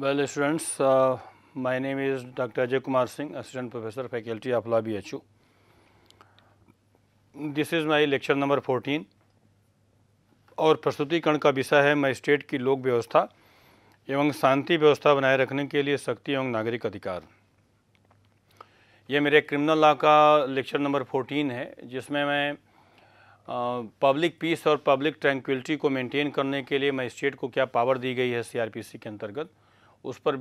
Well students students, name is doctor Ajay Kumar Singh Kumar professor faculty of Faculty B H BHU. This is my lecture number 14 और प्रस्तुतिकरण का विषय है magistrate की लोक व्यवस्था एवं शांति व्यवस्था बनाए रखने के लिए शक्ति एवं नागरिक अधिकार ये मेरे क्रिमिनल लॉ का लेक्चर नंबर फोर्टीन है जिसमें मैं पब्लिक पीस और पब्लिक ट्रैंक्विलिटी को मेंटेन करने के लिए मजिस्ट्रेट को क्या पावर दी गई है सीआरपीसी के अंतर्गत उस पर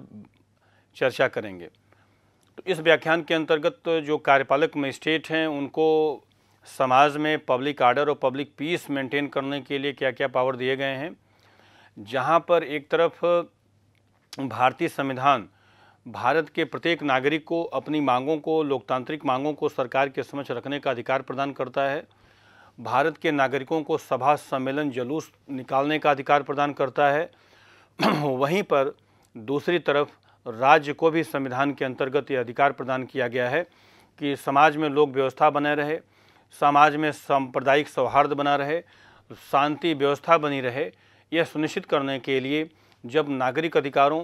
चर्चा करेंगे तो इस व्याख्यान के अंतर्गत जो कार्यपालक मजिस्ट्रेट हैं उनको समाज में पब्लिक आर्डर और पब्लिक पीस मेंटेन करने के लिए क्या क्या पावर दिए गए हैं जहां पर एक तरफ भारतीय संविधान भारत के प्रत्येक नागरिक को अपनी मांगों को लोकतांत्रिक मांगों को सरकार के समक्ष रखने का अधिकार प्रदान करता है भारत के नागरिकों को सभा सम्मेलन जुलूस निकालने का अधिकार प्रदान करता है वहीं पर दूसरी तरफ राज्य को भी संविधान के अंतर्गत ये अधिकार प्रदान किया गया है कि समाज में लोक व्यवस्था बने रहे समाज में सांप्रदायिक सौहार्द बना रहे शांति व्यवस्था बनी रहे यह सुनिश्चित करने के लिए जब नागरिक अधिकारों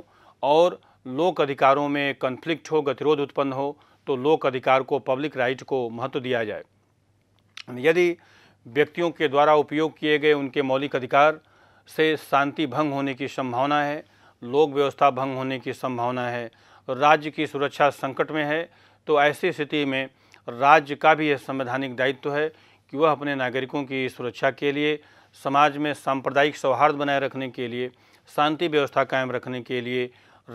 और लोक अधिकारों में कन्फ्लिक्ट हो गतिरोध उत्पन्न हो तो लोक अधिकार को पब्लिक राइट को महत्व दिया जाए यदि व्यक्तियों के द्वारा उपयोग किए गए उनके मौलिक अधिकार से शांति भंग होने की संभावना है लोक व्यवस्था भंग होने की संभावना है राज्य की सुरक्षा संकट में है तो ऐसी स्थिति में राज्य का भी यह संवैधानिक दायित्व है कि वह अपने नागरिकों की सुरक्षा के लिए समाज में सांप्रदायिक सौहार्द बनाए रखने के लिए शांति व्यवस्था कायम रखने के लिए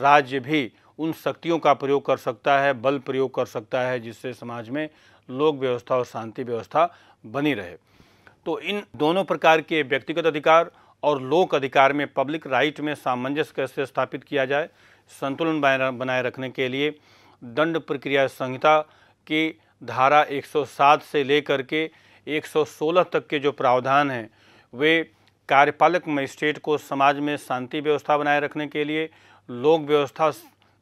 राज्य भी उन शक्तियों का प्रयोग कर सकता है बल प्रयोग कर सकता है जिससे समाज में लोक व्यवस्था और शांति व्यवस्था बनी रहे तो इन दोनों प्रकार के व्यक्तिगत अधिकार और लोक अधिकार में पब्लिक राइट में सामंजस्य कैसे स्थापित किया जाए संतुलन बनाए रखने के लिए दंड प्रक्रिया संहिता की धारा 107 से लेकर के 116 तक के जो प्रावधान हैं वे कार्यपालक मजिस्ट्रेट को समाज में शांति व्यवस्था बनाए रखने के लिए लोक व्यवस्था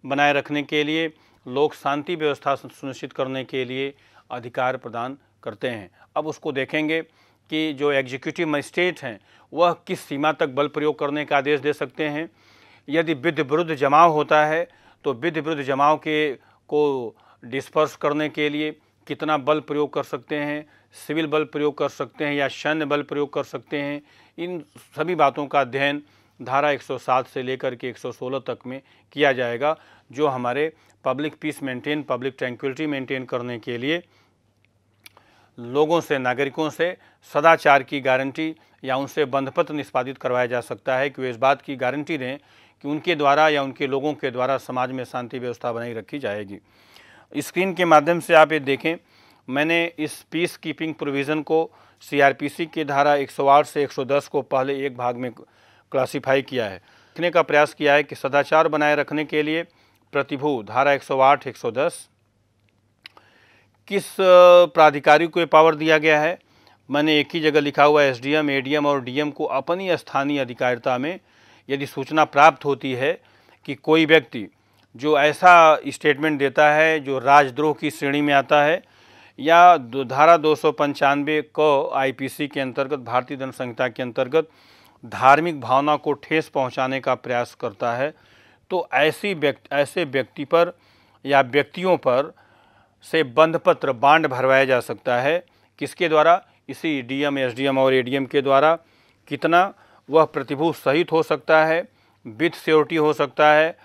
बनाए रखने के लिए लोक शांति व्यवस्था सुनिश्चित करने के लिए अधिकार प्रदान करते हैं अब उसको देखेंगे कि जो एग्जीक्यूटिव मजिस्ट्रेट हैं वह किस सीमा तक बल प्रयोग करने का आदेश दे सकते हैं यदि विध विरुद्ध जमाव होता है तो विध विरुद्ध जमाव के को डिस्पर्स करने के लिए कितना बल प्रयोग कर सकते हैं सिविल बल प्रयोग कर सकते हैं या सैन्य बल प्रयोग कर सकते हैं इन सभी बातों का अध्ययन धारा 107 से लेकर के 116 तक में किया जाएगा जो हमारे public peace maintain public tranquillity maintain करने के लिए लोगों से नागरिकों से सदाचार की गारंटी या उनसे बंधपत्र निष्पादित करवाया जा सकता है कि वे इस बात की गारंटी दें कि उनके द्वारा या उनके लोगों के द्वारा समाज में शांति व्यवस्था बनाई रखी जाएगी स्क्रीन के माध्यम से आप ये देखें मैंने इस पीस कीपिंग प्रोविज़न को सीआरपीसी की धारा 108 से 110 को पहले एक भाग में क्लासीफाई किया है लिखने का प्रयास किया है कि सदाचार बनाए रखने के लिए प्रतिभू धारा 108 110 किस प्राधिकारी को ये पावर दिया गया है मैंने एक ही जगह लिखा हुआ एस डी और डी को अपनी स्थानीय अधिकारिता में यदि सूचना प्राप्त होती है कि कोई व्यक्ति जो ऐसा स्टेटमेंट देता है जो राजद्रोह की श्रेणी में आता है या धारा दो सौ पंचानवे क आई के अंतर्गत भारतीय दंड संहिता के अंतर्गत धार्मिक भावना को ठेस पहुंचाने का प्रयास करता है तो ऐसी व्यक्ति ऐसे व्यक्ति पर या व्यक्तियों पर से बंध पत्र बांड भरवाया जा सकता है किसके द्वारा इसी डीएम एसडीएम और एडीएम के द्वारा कितना वह प्रतिभू सहित हो सकता है विथ श्योरिटी हो सकता है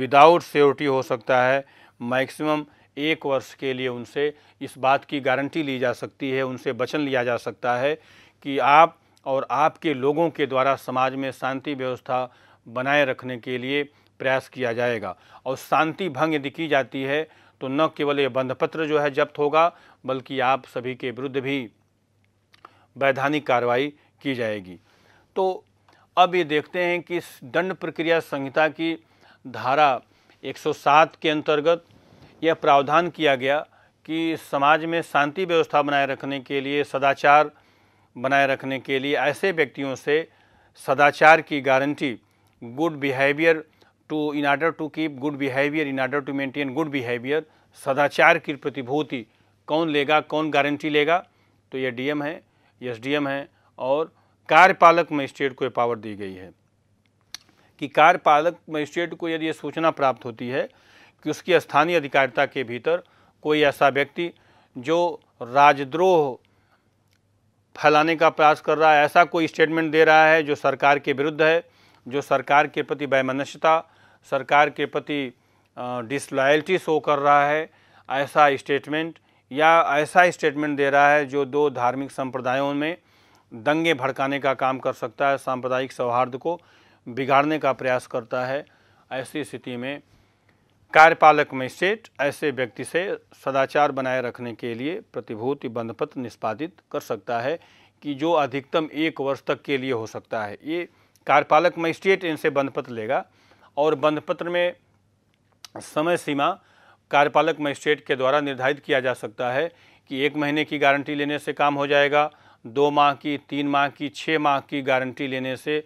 विदाउट श्योरिटी हो सकता है मैक्सिमम एक वर्ष के लिए उनसे इस बात की गारंटी ली जा सकती है उनसे वचन लिया जा सकता है कि आप और आपके लोगों के द्वारा समाज में शांति व्यवस्था बनाए रखने के लिए प्रयास किया जाएगा और शांति भंग यदि की जाती है तो न केवल ये बंध पत्र जो है जब्त होगा बल्कि आप सभी के विरुद्ध भी वैधानिक कार्रवाई की जाएगी तो अब ये देखते हैं कि इस दंड प्रक्रिया संहिता की धारा 107 के अंतर्गत यह प्रावधान किया गया कि समाज में शांति व्यवस्था बनाए रखने के लिए सदाचार बनाए रखने के लिए ऐसे व्यक्तियों से सदाचार की guarantee good behaviour to in order to keep good behaviour in order to maintain good behaviour सदाचार की प्रतिभूति कौन लेगा कौन गारंटी लेगा तो यह डीएम है एस डीएम है और कार्यपालक मजिस्ट्रेट को यह पावर दी गई है कि कार्यपालक मजिस्ट्रेट को यदि ये सूचना प्राप्त होती है कि उसकी स्थानीय अधिकारिता के भीतर कोई ऐसा व्यक्ति जो राजद्रोह फैलाने का प्रयास कर रहा है ऐसा कोई स्टेटमेंट दे रहा है जो सरकार के विरुद्ध है जो सरकार के प्रति वैमनस्यता सरकार के प्रति डिसलॉयल्टी शो कर रहा है ऐसा स्टेटमेंट या ऐसा स्टेटमेंट दे रहा है जो दो धार्मिक संप्रदायों में दंगे भड़काने का काम कर सकता है सांप्रदायिक सौहार्द को बिगाड़ने का प्रयास करता है ऐसी स्थिति में कार्यपालक मजिस्ट्रेट ऐसे व्यक्ति से सदाचार बनाए रखने के लिए प्रतिभूति बंधपत्र निष्पादित कर सकता है कि जो अधिकतम एक वर्ष तक के लिए हो सकता है ये कार्यपालक मजिस्ट्रेट इनसे बंधपत्र लेगा और बंधपत्र में समय सीमा कार्यपालक मजिस्ट्रेट के द्वारा निर्धारित किया जा सकता है कि एक महीने की गारंटी लेने से काम हो जाएगा दो माह की तीन माह की छः माह की गारंटी लेने से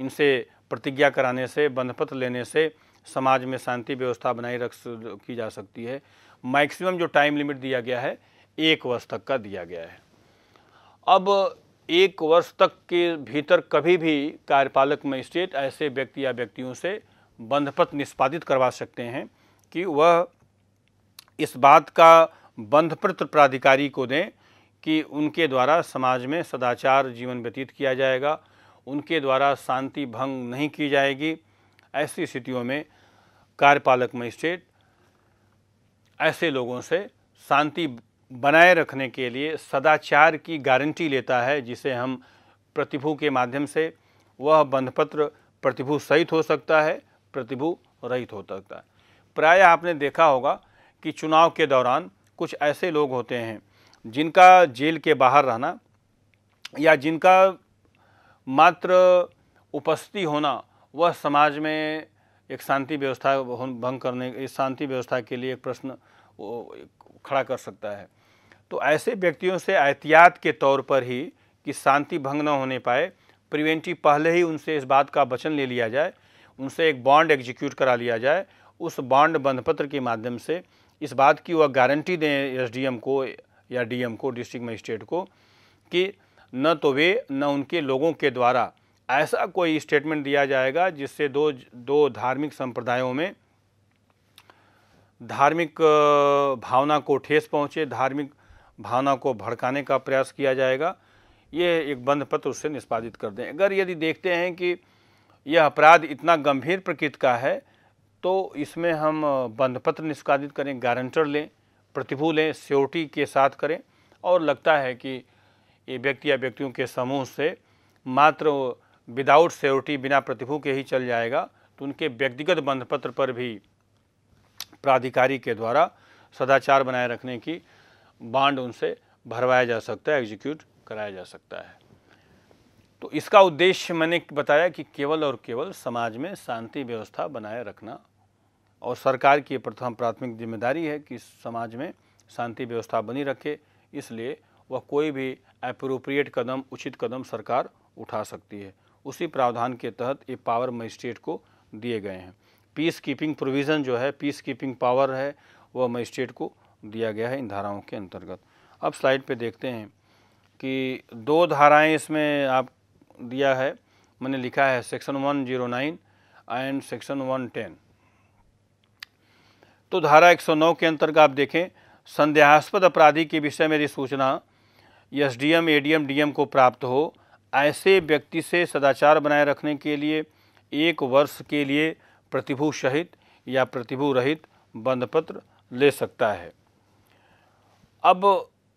इनसे प्रतिज्ञा कराने से बंधपत्र लेने से समाज में शांति व्यवस्था बनाई रख की जा सकती है मैक्सिमम जो टाइम लिमिट दिया गया है एक वर्ष तक का दिया गया है अब एक वर्ष तक के भीतर कभी भी कार्यपालक मजिस्ट्रेट ऐसे व्यक्ति या व्यक्तियों से बंधपत्र निष्पादित करवा सकते हैं कि वह इस बात का बंधपत्र प्राधिकारी को दें कि उनके द्वारा समाज में सदाचार जीवन व्यतीत किया जाएगा उनके द्वारा शांति भंग नहीं की जाएगी ऐसी स्थितियों में कार्यपालक मजिस्ट्रेट ऐसे लोगों से शांति बनाए रखने के लिए सदाचार की गारंटी लेता है जिसे हम प्रतिभू के माध्यम से वह बंधपत्र प्रतिभू सहित हो सकता है प्रतिभू रहित हो सकता है प्रायः आपने देखा होगा कि चुनाव के दौरान कुछ ऐसे लोग होते हैं जिनका जेल के बाहर रहना या जिनका मात्र उपस्थिति होना वह समाज में एक शांति व्यवस्था भंग करने शांति व्यवस्था के लिए एक प्रश्न खड़ा कर सकता है तो ऐसे व्यक्तियों से एहतियात के तौर पर ही कि शांति भंग न होने पाए प्रिवेंटिव पहले ही उनसे इस बात का वचन ले लिया जाए उनसे एक बॉन्ड एग्जीक्यूट करा लिया जाए उस बॉन्ड बंधपत्र के माध्यम से इस बात की वह गारंटी दें एसडीएम को या डीएम को डिस्ट्रिक्ट मजिस्ट्रेट को कि न तो वे न उनके लोगों के द्वारा ऐसा कोई स्टेटमेंट दिया जाएगा जिससे दो दो धार्मिक संप्रदायों में धार्मिक भावना को ठेस पहुँचे धार्मिक भावना को भड़काने का प्रयास किया जाएगा ये एक बंद पत्र उससे निष्पादित कर दें अगर यदि देखते हैं कि यह अपराध इतना गंभीर प्रकृति का है तो इसमें हम बंद पत्र निष्पादित करें गारंटर लें प्रतिभू लें सियोरिटी के साथ करें और लगता है कि ये व्यक्ति या व्यक्तियों के समूह से मात्र विदाउट सियोरिटी बिना प्रतिभू के ही चल जाएगा तो उनके व्यक्तिगत बंधपत्र पर भी प्राधिकारी के द्वारा सदाचार बनाए रखने की बांड उनसे भरवाया जा सकता है एग्जीक्यूट कराया जा सकता है तो इसका उद्देश्य मैंने बताया कि केवल और केवल समाज में शांति व्यवस्था बनाए रखना और सरकार की प्रथम प्राथमिक जिम्मेदारी है कि समाज में शांति व्यवस्था बनी रखे इसलिए वह कोई भी अप्रोप्रिएट कदम उचित कदम सरकार उठा सकती है उसी प्रावधान के तहत ये पावर मजिस्ट्रेट को दिए गए हैं पीस कीपिंग प्रोविज़न जो है पीस कीपिंग पावर है वह मजिस्ट्रेट को दिया गया है इन धाराओं के अंतर्गत अब स्लाइड पे देखते हैं कि दो धाराएं इसमें आप दिया है मैंने लिखा है सेक्शन 109 एंड सेक्शन 110 तो धारा 109 के अंतर्गत आप देखें संदेहास्पद अपराधी के विषय में यदि सूचना S D M A D M D M को प्राप्त हो ऐसे व्यक्ति से सदाचार बनाए रखने के लिए एक वर्ष के लिए प्रतिभू सहित या प्रतिभू रहित बंधपत्र ले सकता है अब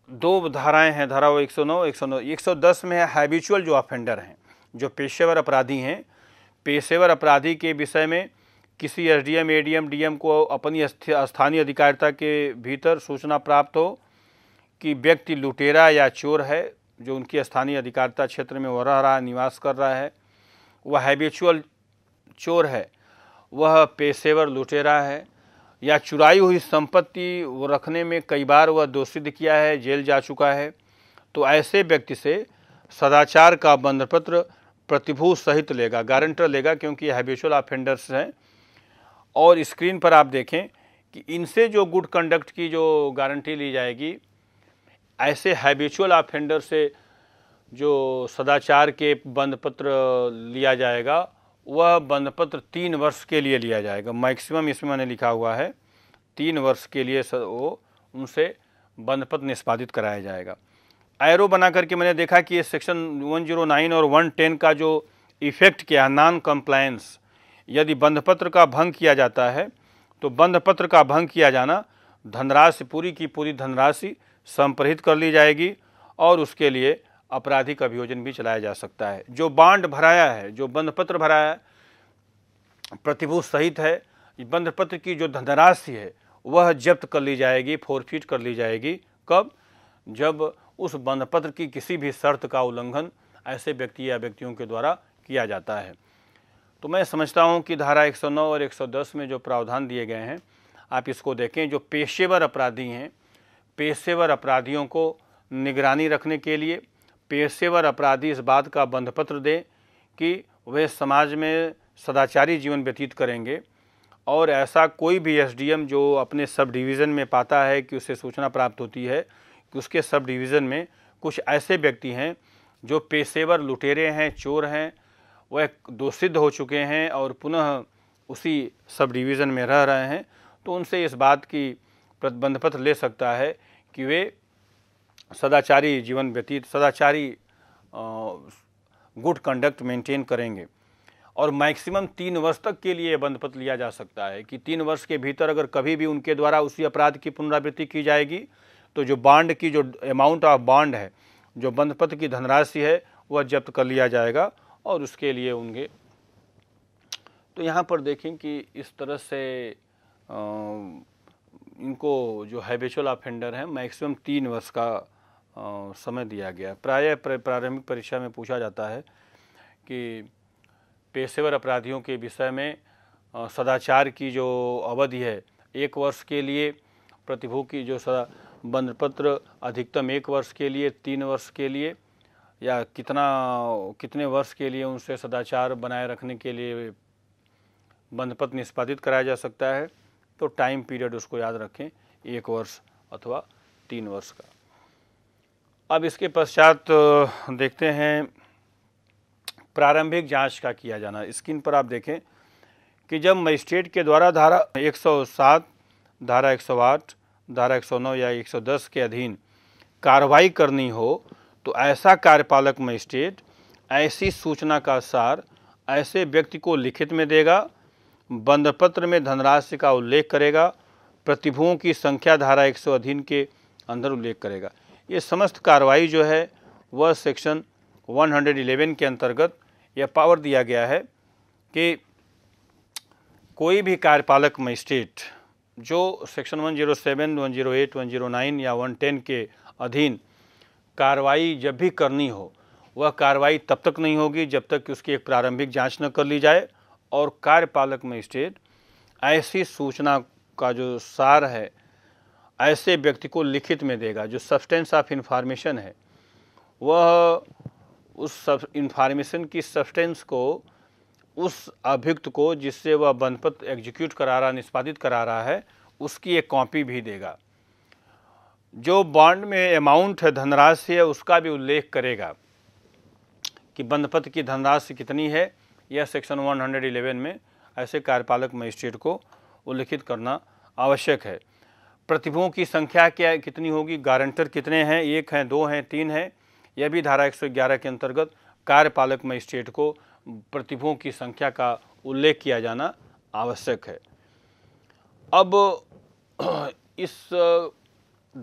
दो धाराएं हैं धारा वो 109 109 110 में है हैबिचुअल जो ऑफेंडर हैं जो पेशेवर अपराधी हैं पेशेवर अपराधी के विषय में किसी S D M A D M D M को अपनी स्थानीय अधिकारिता के भीतर सूचना प्राप्त हो कि व्यक्ति लुटेरा या चोर है जो उनकी स्थानीय अधिकारिता क्षेत्र में वो रह रहा है निवास कर रहा है वह हैबिचुअल चोर है वह पेशेवर लुटेरा है या चुराई हुई संपत्ति वो रखने में कई बार वह दोषित किया है जेल जा चुका है तो ऐसे व्यक्ति से सदाचार का बंधपत्र प्रतिभू सहित लेगा गारंटर लेगा क्योंकि हैबिशुअल ऑफेंडर्स हैं और स्क्रीन पर आप देखें कि इनसे जो गुड कंडक्ट की जो गारंटी ली जाएगी ऐसे हैबिचुअल ऑफेंडर से जो सदाचार के बंधपत्र लिया जाएगा वह बंधपत्र तीन वर्ष के लिए लिया जाएगा मैक्सिमम इसमें मैंने लिखा हुआ है तीन वर्ष के लिए वो उनसे बंधपत्र निष्पादित कराया जाएगा एरो बना करके मैंने देखा कि ये सेक्शन 109 और 110 का जो इफ़ेक्ट क्या है नॉन कम्प्लायंस यदि बंधपत्र का भंग किया जाता है तो बंधपत्र का भंग किया जाना धनराशि पूरी की पूरी धनराशि संप्रहित कर ली जाएगी और उसके लिए आपराधिक अभियोजन भी चलाया जा सकता है जो बांड भराया है जो बंधपत्र पत्र भराया है प्रतिभूत सहित है बंधपत्र पत्र की जो धनराशि है वह जब्त कर ली जाएगी फोरफिट कर ली जाएगी कब जब उस बंधपत्र पत्र की किसी भी शर्त का उल्लंघन ऐसे व्यक्ति या व्यक्तियों के द्वारा किया जाता है तो मैं समझता हूँ कि धारा 109 और 110 में जो प्रावधान दिए गए हैं आप इसको देखें जो पेशेवर अपराधी हैं पेशेवर अपराधियों को निगरानी रखने के लिए पेशेवर अपराधी इस बात का बंधपत्र दें कि वे समाज में सदाचारी जीवन व्यतीत करेंगे और ऐसा कोई भी एसडीएम जो अपने सब डिवीज़न में पाता है कि उसे सूचना प्राप्त होती है कि उसके सब डिवीज़न में कुछ ऐसे व्यक्ति हैं जो पेशेवर लुटेरे हैं चोर हैं वह दोषिद्ध हो चुके हैं और पुनः उसी सब डिवीज़न में रह रहे हैं तो उनसे इस बात की प्रतिबंध पत्र ले सकता है कि वे सदाचारी जीवन व्यतीत सदाचारी गुड कंडक्ट मेंटेन करेंगे और मैक्सिमम तीन वर्ष तक के लिए बंद पत्र लिया जा सकता है कि तीन वर्ष के भीतर अगर कभी भी उनके द्वारा उसी अपराध की पुनरावृत्ति की जाएगी तो जो बांड की जो अमाउंट ऑफ बांड है जो बंद पत्र की धनराशि है वह जब्त कर लिया जाएगा और उसके लिए उनके तो यहाँ पर देखें कि इस तरह से आ, इनको जो हैबिचुअल ऑफेंडर हैं मैक्सिमम तीन वर्ष का समय दिया गया प्राय प्रारंभिक परीक्षा में पूछा जाता है कि पेशेवर अपराधियों के विषय में सदाचार की जो अवधि है एक वर्ष के लिए प्रतिभू की जो सदा बंधपत्र अधिकतम एक वर्ष के लिए तीन वर्ष के लिए या कितना कितने वर्ष के लिए उनसे सदाचार बनाए रखने के लिए बंधपत्र निष्पादित कराया जा सकता है तो टाइम पीरियड उसको याद रखें एक वर्ष अथवा तीन वर्ष का अब इसके पश्चात देखते हैं प्रारंभिक जांच का किया जाना स्क्रीन पर आप देखें कि जब मजिस्ट्रेट के द्वारा धारा 107, धारा 108, धारा 109 या 110 के अधीन कार्रवाई करनी हो तो ऐसा कार्यपालक मजिस्ट्रेट ऐसी सूचना का सार ऐसे व्यक्ति को लिखित में देगा बंद पत्र में धनराशि का उल्लेख करेगा प्रतिभुओं की संख्या धारा 100 अधीन के अंदर उल्लेख करेगा ये समस्त कार्रवाई जो है वह सेक्शन 111 के अंतर्गत यह पावर दिया गया है कि कोई भी कार्यपालक मजिस्ट्रेट जो सेक्शन 107, 108, 109 या 110 के अधीन कार्रवाई जब भी करनी हो वह कार्रवाई तब तक नहीं होगी जब तक कि उसकी एक प्रारंभिक जांच न कर ली जाए और कार्यपालक मजिस्ट्रेट ऐसी सूचना का जो सार है ऐसे व्यक्ति को लिखित में देगा जो सब्सटेंस ऑफ इन्फॉर्मेशन है वह उस सब इन्फॉर्मेशन की सब्सटेंस को उस अभियुक्त को जिससे वह बनपत एग्जीक्यूट करा रहा निष्पादित करा रहा है उसकी एक कॉपी भी देगा जो बॉन्ड में अमाउंट है धनराशि है उसका भी उल्लेख करेगा कि बंधपत की धनराशि कितनी है यह सेक्शन 111 में ऐसे कार्यपालक मजिस्ट्रेट को उल्लिखित करना आवश्यक है प्रतिभुओं की संख्या क्या कितनी होगी गारंटर कितने हैं एक हैं दो हैं तीन हैं यह भी धारा 111 के अंतर्गत कार्यपालक मजिस्ट्रेट को प्रतिभुओं की संख्या का उल्लेख किया जाना आवश्यक है अब इस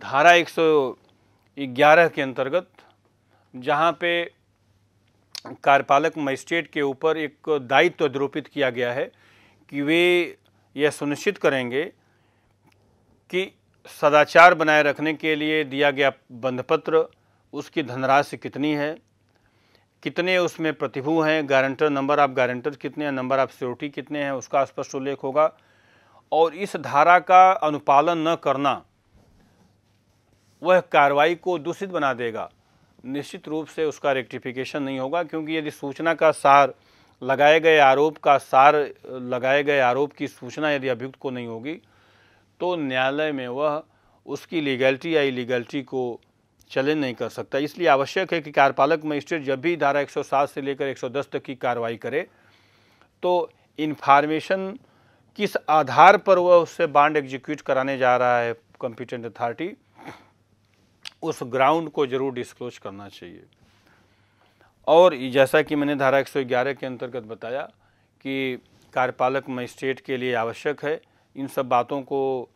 धारा 111 के अंतर्गत जहाँ पे कार्यपालक मजिस्ट्रेट के ऊपर एक दायित्व तो किया गया है कि वे यह सुनिश्चित करेंगे कि सदाचार बनाए रखने के लिए दिया गया बंधपत्र उसकी धनराशि कितनी है कितने उसमें प्रतिभू हैं गारंटर नंबर ऑफ गारंटर कितने हैं नंबर ऑफ सिक्योरिटी कितने हैं उसका स्पष्ट उल्लेख होगा और इस धारा का अनुपालन न करना वह कार्रवाई को दूषित बना देगा निश्चित रूप से उसका रेक्टिफिकेशन नहीं होगा क्योंकि यदि सूचना का सार लगाए गए आरोप का सार लगाए गए आरोप की सूचना यदि अभियुक्त को नहीं होगी तो न्यायालय में वह उसकी लीगैलिटी या इलीगैलिटी को चैलेंज नहीं कर सकता इसलिए आवश्यक है कि कार्यपालक मजिस्ट्रेट जब भी धारा 107 से लेकर 110 तक की कार्रवाई करे तो इन्फॉर्मेशन किस आधार पर वह उससे बांड एग्जीक्यूट कराने जा रहा है कॉम्पिटेंट अथॉरिटी उस ग्राउंड को जरूर डिस्क्लोज करना चाहिए और जैसा कि मैंने धारा 111 के अंतर्गत बताया कि कार्यपालक मजिस्ट्रेट के लिए आवश्यक है इन सब बातों को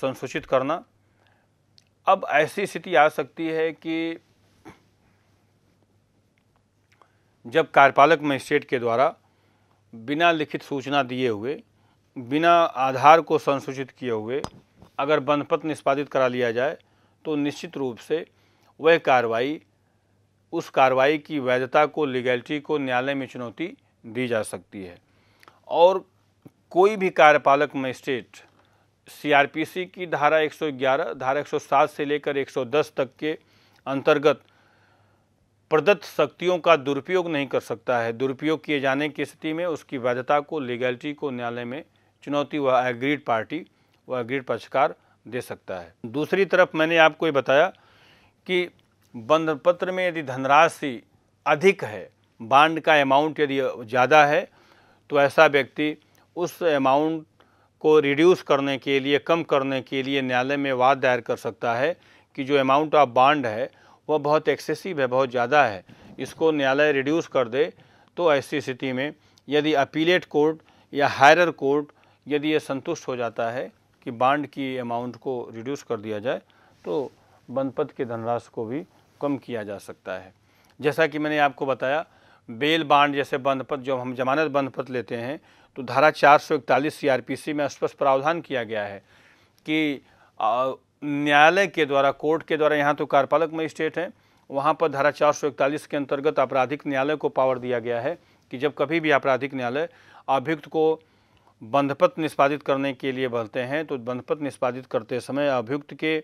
संसूचित करना अब ऐसी स्थिति आ सकती है कि जब कार्यपालक मजिस्ट्रेट के द्वारा बिना लिखित सूचना दिए हुए बिना आधार को संसूचित किए हुए अगर बंधपत्र निष्पादित करा लिया जाए तो निश्चित रूप से वह कार्रवाई उस कार्रवाई की वैधता को लीगैलिटी को न्यायालय में चुनौती दी जा सकती है और कोई भी कार्यपालक मजिस्ट्रेट सीआरपीसी की धारा 111, धारा 107 से लेकर 110 तक के अंतर्गत प्रदत्त शक्तियों का दुरुपयोग नहीं कर सकता है दुरुपयोग किए जाने की स्थिति में उसकी वैधता को लीगैलिटी को न्यायालय में चुनौती व एग्रीड पार्टी व एग्रीड पक्षकार दे सकता है दूसरी तरफ मैंने आपको ये बताया कि बंध पत्र में यदि धनराशि अधिक है बांड का अमाउंट यदि ज़्यादा है तो ऐसा व्यक्ति उस अमाउंट को रिड्यूस करने के लिए कम करने के लिए न्यायालय में वाद दायर कर सकता है कि जो अमाउंट ऑफ बांड है वह बहुत एक्सेसिव है बहुत ज़्यादा है इसको न्यायालय रिड्यूस कर दे तो ऐसी स्थिति में यदि अपीलेट कोर्ट या हायर कोर्ट यदि ये संतुष्ट हो जाता है कि बांड की अमाउंट को रिड्यूस कर दिया जाए तो बनपत के धनराशि को भी कम किया जा सकता है जैसा कि मैंने आपको बताया बेल बांड जैसे बंद पत्र जो हम जमानत बंद पत्र लेते हैं तो धारा 441 सी में स्पष्ट प्रावधान किया गया है कि न्यायालय के द्वारा कोर्ट के द्वारा यहाँ तो कार्यपालक मजिस्ट्रेट हैं वहाँ पर धारा 441 के अंतर्गत आपराधिक न्यायालय को पावर दिया गया है कि जब कभी भी आपराधिक न्यायालय अभियुक्त को बंधपत निष्पादित करने के लिए बोलते हैं तो बंधपत निष्पादित करते समय अभियुक्त के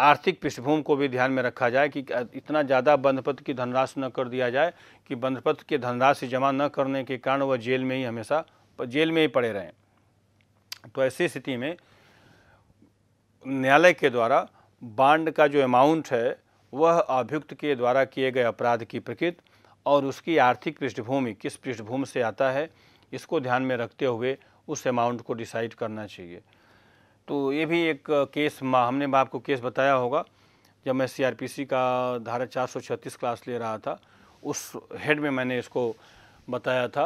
आर्थिक पृष्ठभूमि को भी ध्यान में रखा जाए कि इतना ज़्यादा बंधपत्र की धनराशि न कर दिया जाए कि बंधपत्र की धनराशि जमा न करने के कारण वह जेल में ही हमेशा जेल में ही पड़े रहें तो ऐसी स्थिति में न्यायालय के द्वारा बांड का जो अमाउंट है वह अभियुक्त के द्वारा किए गए अपराध की प्रकृत और उसकी आर्थिक पृष्ठभूमि किस पृष्ठभूमि से आता है इसको ध्यान में रखते हुए उस अमाउंट को डिसाइड करना चाहिए तो ये भी एक केस हमने आपको केस बताया होगा जब मैं सीआरपीसी का धारा 436 क्लास ले रहा था उस हेड में मैंने इसको बताया था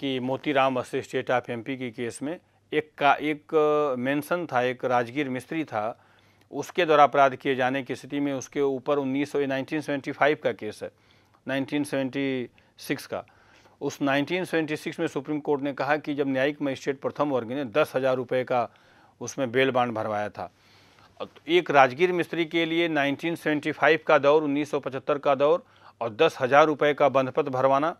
कि Motiram versus state of MP की केस में एक का एक मेंशन था एक राजगीर मिस्त्री था उसके द्वारा अपराध किए जाने की स्थिति में उसके ऊपर उन्नीस सौ का केस है 1976 का उस 1976 में सुप्रीम कोर्ट ने कहा कि जब न्यायिक मजिस्ट्रेट प्रथम वर्ग ने दस हज़ार रुपये का उसमें बेल बांड भरवाया था तो एक राजगीर मिस्त्री के लिए 1975 का दौर 1975 का दौर और दस हज़ार रुपये का बंधपत्र भरवाना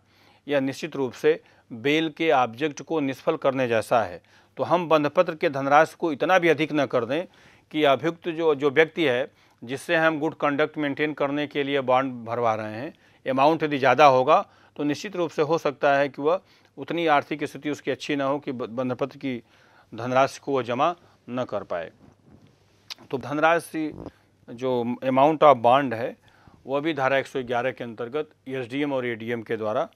यह निश्चित रूप से बेल के ऑब्जेक्ट को निष्फल करने जैसा है तो हम बंधपत्र के धनराशि को इतना भी अधिक न कर दें कि अभियुक्त जो जो व्यक्ति है जिससे हम गुड कंडक्ट मेंटेन करने के लिए बॉन्ड भरवा रहे हैं अमाउंट यदि ज़्यादा होगा तो निश्चित रूप से हो सकता है कि वह उतनी आर्थिक स्थिति उसकी अच्छी ना हो कि बंधपत्र की धनराशि को वो जमा न कर पाए तो धनराशि जो अमाउंट ऑफ बॉन्ड है वह भी धारा 111 के अंतर्गत एस e और ए e के द्वारा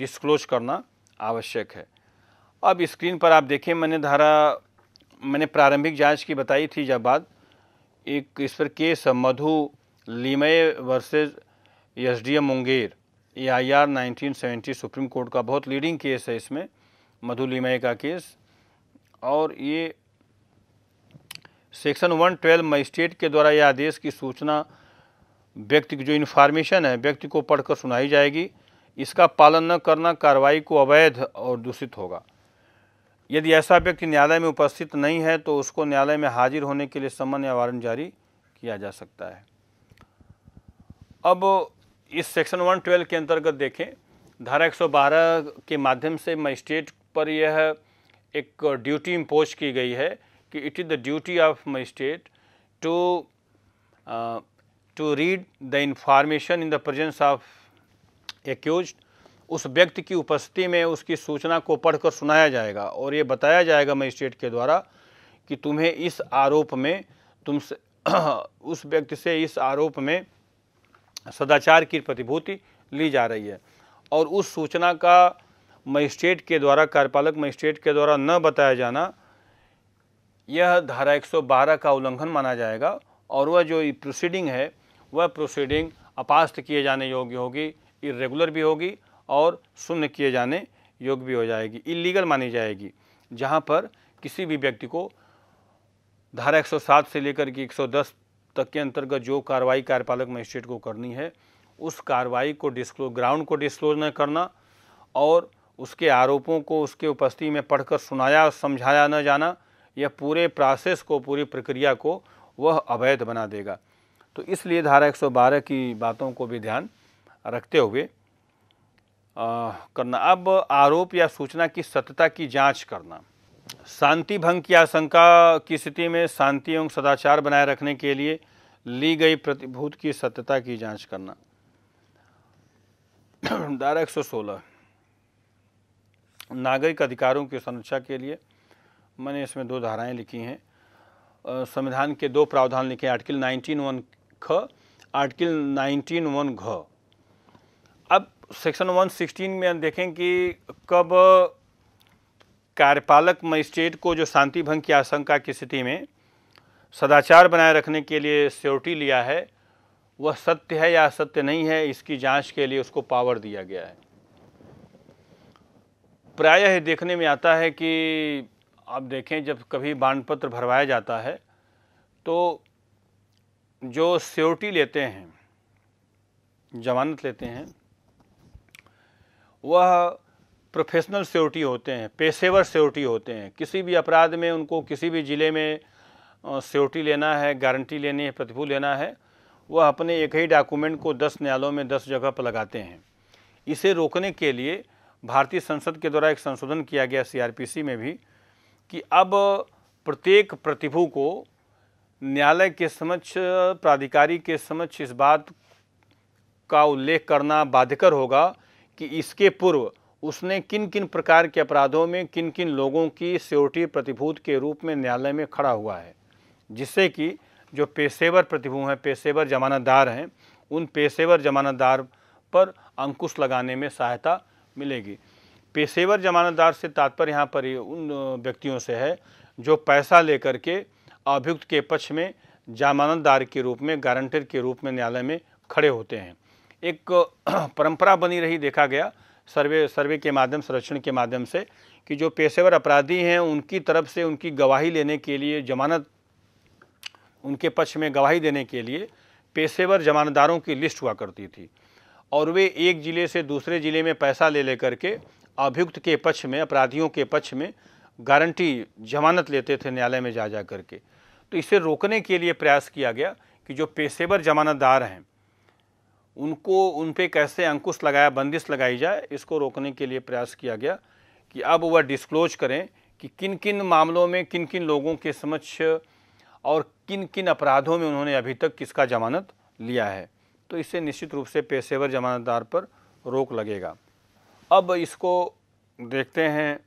डिस्क्लोज करना आवश्यक है अब स्क्रीन पर आप देखें मैंने धारा मैंने प्रारंभिक जांच की बताई थी जब बाद एक इस पर case Madhu Limaye D M e Munger A I R nineteen seventy supreme court का बहुत लीडिंग केस है इसमें मधु लिमय का केस और ये सेक्शन वन ट्वेल्व मजिस्ट्रेट के द्वारा यह आदेश की सूचना व्यक्ति की जो इन्फॉर्मेशन है व्यक्ति को पढ़कर सुनाई जाएगी इसका पालन न करना कार्रवाई को अवैध और दूषित होगा यदि ऐसा व्यक्ति न्यायालय में उपस्थित नहीं है तो उसको न्यायालय में हाजिर होने के लिए समन या वारंट जारी किया जा सकता है अब इस सेक्शन वन ट्वेल्व के अंतर्गत देखें धारा 112 के माध्यम से मजिस्ट्रेट पर यह एक ड्यूटी इम्पोज की गई है कि it is the duty of magistrate to to read the information in the presence of accuse उस व्यक्ति की उपस्थिति में उसकी सूचना को पढ़कर सुनाया जाएगा और ये बताया जाएगा मजिस्ट्रेट के द्वारा कि तुम्हें इस आरोप में तुमसे उस व्यक्ति से इस आरोप में सदाचार की प्रतिभूति ली जा रही है और उस सूचना का मजिस्ट्रेट के द्वारा कार्यपालक मजिस्ट्रेट के द्वारा न बताया जाना यह धारा 112 का उल्लंघन माना जाएगा और वह जो प्रोसीडिंग है वह प्रोसीडिंग अपास्त किए जाने योग्य होगी इरेगुलर भी होगी और शून्य किए जाने योग्य भी हो जाएगी इलीगल मानी जाएगी जहाँ पर किसी भी व्यक्ति को धारा 107 से लेकर के 110 तक के अंतर्गत जो कार्रवाई कार्यपालक मजिस्ट्रेट को करनी है उस कार्रवाई को डिस्क्लोज ग्राउंड को डिस्क्लोज न करना और उसके आरोपों को उसके उपस्थिति में पढ़कर सुनाया और समझाया न जाना यह पूरे प्रोसेस को पूरी प्रक्रिया को वह अवैध बना देगा तो इसलिए धारा 112 की बातों को भी ध्यान रखते हुए आ, करना अब आरोप या सूचना की सत्यता की जांच करना शांति भंग की आशंका की स्थिति में शांति एवं सदाचार बनाए रखने के लिए ली गई प्रतिभूत की सत्यता की जांच करना धारा 116 नागरिक अधिकारों की संरक्षा के लिए मैंने इसमें दो धाराएं लिखी हैं संविधान के दो प्रावधान लिखे हैं आर्टिकल नाइनटीन वन ख आर्टिकल नाइनटीन वन घ अब सेक्शन वन सिक्सटीन में देखें कि कब कार्यपालक मजिस्ट्रेट को जो शांति भंग की आशंका की स्थिति में सदाचार बनाए रखने के लिए सिक्योरिटी लिया है वह सत्य है या असत्य नहीं है इसकी जांच के लिए उसको पावर दिया गया है प्रायः देखने में आता है कि आप देखें जब कभी पत्र भरवाया जाता है तो जो सियोरिटी लेते हैं जमानत लेते हैं वह प्रोफेशनल सियोरिटी होते हैं पेशेवर सियोरिटी होते हैं किसी भी अपराध में उनको किसी भी ज़िले में सियोरिटी लेना है गारंटी लेनी है प्रतिफूल लेना है वह अपने एक ही डॉक्यूमेंट को दस न्यायालयों में दस जगह पर लगाते हैं इसे रोकने के लिए भारतीय संसद के द्वारा एक संशोधन किया गया सीआरपीसी में भी कि अब प्रत्येक प्रतिभु को न्यायालय के समक्ष प्राधिकारी के समक्ष इस बात का उल्लेख करना बाध्यकर होगा कि इसके पूर्व उसने किन किन प्रकार के अपराधों में किन किन लोगों की सिक्योरिटी प्रतिभूत के रूप में न्यायालय में खड़ा हुआ है जिससे कि जो पेशेवर प्रतिभू हैं पेशेवर जमानतदार हैं उन पेशेवर जमानतदार पर अंकुश लगाने में सहायता मिलेगी पेशेवर जमानतदार से तात्पर्य यहाँ पर उन व्यक्तियों से है जो पैसा लेकर के अभियुक्त के पक्ष में जमानतदार के रूप में गारंटर के रूप में न्यायालय में खड़े होते हैं एक परंपरा बनी रही देखा गया सर्वे सर्वे के माध्यम संरक्षण के माध्यम से कि जो पेशेवर अपराधी हैं उनकी तरफ से उनकी गवाही लेने के लिए जमानत उनके पक्ष में गवाही देने के लिए पेशेवर जमानतदारों की लिस्ट हुआ करती थी और वे एक जिले से दूसरे जिले में पैसा ले लेकर के अभियुक्त के पक्ष में अपराधियों के पक्ष में गारंटी जमानत लेते थे न्यायालय में जा जा करके तो इसे रोकने के लिए प्रयास किया गया कि जो पेशेवर जमानतदार हैं उनको उन पर कैसे अंकुश लगाया बंदिश लगाई जाए इसको रोकने के लिए प्रयास किया गया कि अब वह डिस्क्लोज करें कि किन किन मामलों में किन किन लोगों के समक्ष और किन किन अपराधों में उन्होंने अभी तक किसका जमानत लिया है तो इससे निश्चित रूप से पेशेवर जमानतदार पर रोक लगेगा अब इसको देखते हैं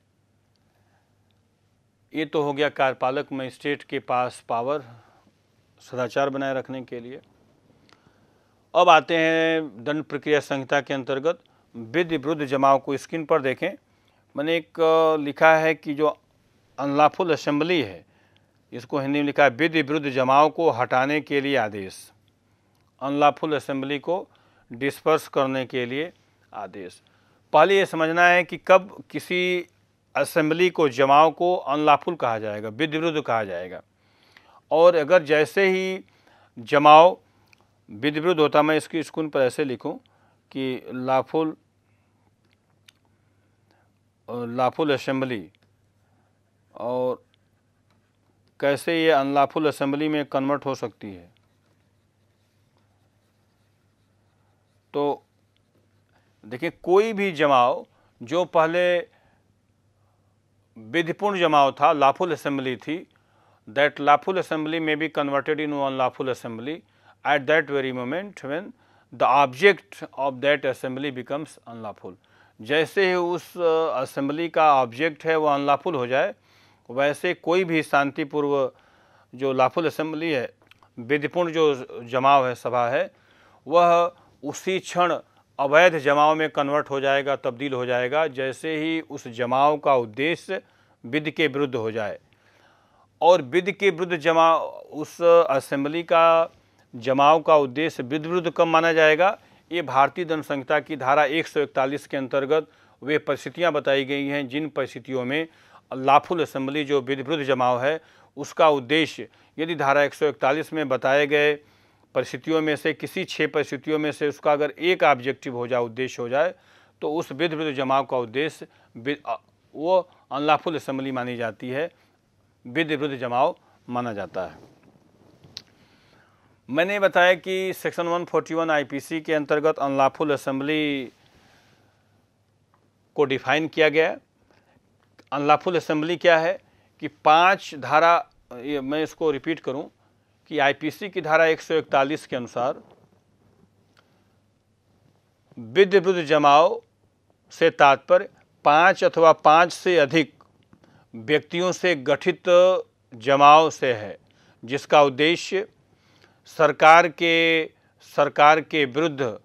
ये तो हो गया कार्यपालक मजिस्ट्रेट के पास पावर सदाचार बनाए रखने के लिए अब आते हैं दंड प्रक्रिया संहिता के अंतर्गत विधि विरुद्ध जमाव को स्क्रीन पर देखें मैंने एक लिखा है कि जो अनलाफुल असेंबली है इसको हिंदी में लिखा है विधि विरुद्ध जमाव को हटाने के लिए आदेश अनलाफुल असम्बली को डिस्पर्स करने के लिए आदेश पहले ये समझना है कि कब किसी असेंबली को जमाव को अनलाफुल कहा जाएगा विधि विरुद्ध कहा जाएगा और अगर जैसे ही जमाव विधि विरुद्ध होता मैं इसकी स्कूल पर ऐसे लिखूं कि लाफुल लाफुल असेंबली और कैसे ये अनलाफुल असेंबली में कन्वर्ट हो सकती है तो देखिए कोई भी जमाव जो पहले विधिपूर्ण जमाव था लाफुल असेंबली थी दैट लाफुल असेंबली में be converted in one lawful assembly at that very moment when the object of that assembly becomes unlawful जैसे ही उस असेंबली का ऑब्जेक्ट है वह अनलाफुल हो जाए वैसे कोई भी शांतिपूर्व जो लाफुल असेंबली है विधिपूर्ण जो जमाव है सभा है वह उसी क्षण अवैध जमाव में कन्वर्ट हो जाएगा तब्दील हो जाएगा जैसे ही उस जमाव का उद्देश्य विध के विरुद्ध हो जाए और विध के विरुद्ध जमा उस असेंबली का जमाव का उद्देश्य विध विरुद्ध कम माना जाएगा ये भारतीय दंड संहिता की धारा 141 के अंतर्गत वे परिस्थितियाँ बताई गई हैं जिन परिस्थितियों में लाफुल असेंबली जो विध विरुद्ध जमाव है उसका उद्देश्य यदि धारा 141 में बताए गए परिस्थितियों में से किसी छः परिस्थितियों में से उसका अगर एक ऑब्जेक्टिव हो जाए उद्देश्य हो जाए तो उस विध विध जमाव का उद्देश्य वो अनलाफुल असम्बली मानी जाती है विध विध जमाव माना जाता है मैंने बताया कि सेक्शन 141 फोर्टी के अंतर्गत अनलाफुल असम्बली को डिफाइन किया गया अनलाफुल असम्बली क्या है कि पांच धारा मैं इसको रिपीट करूं कि आईपीसी की धारा 141 के अनुसार विध विध जमाव से तात्पर्य पांच अथवा पांच से अधिक व्यक्तियों से गठित जमाव से है जिसका उद्देश्य सरकार के सरकार के विरुद्ध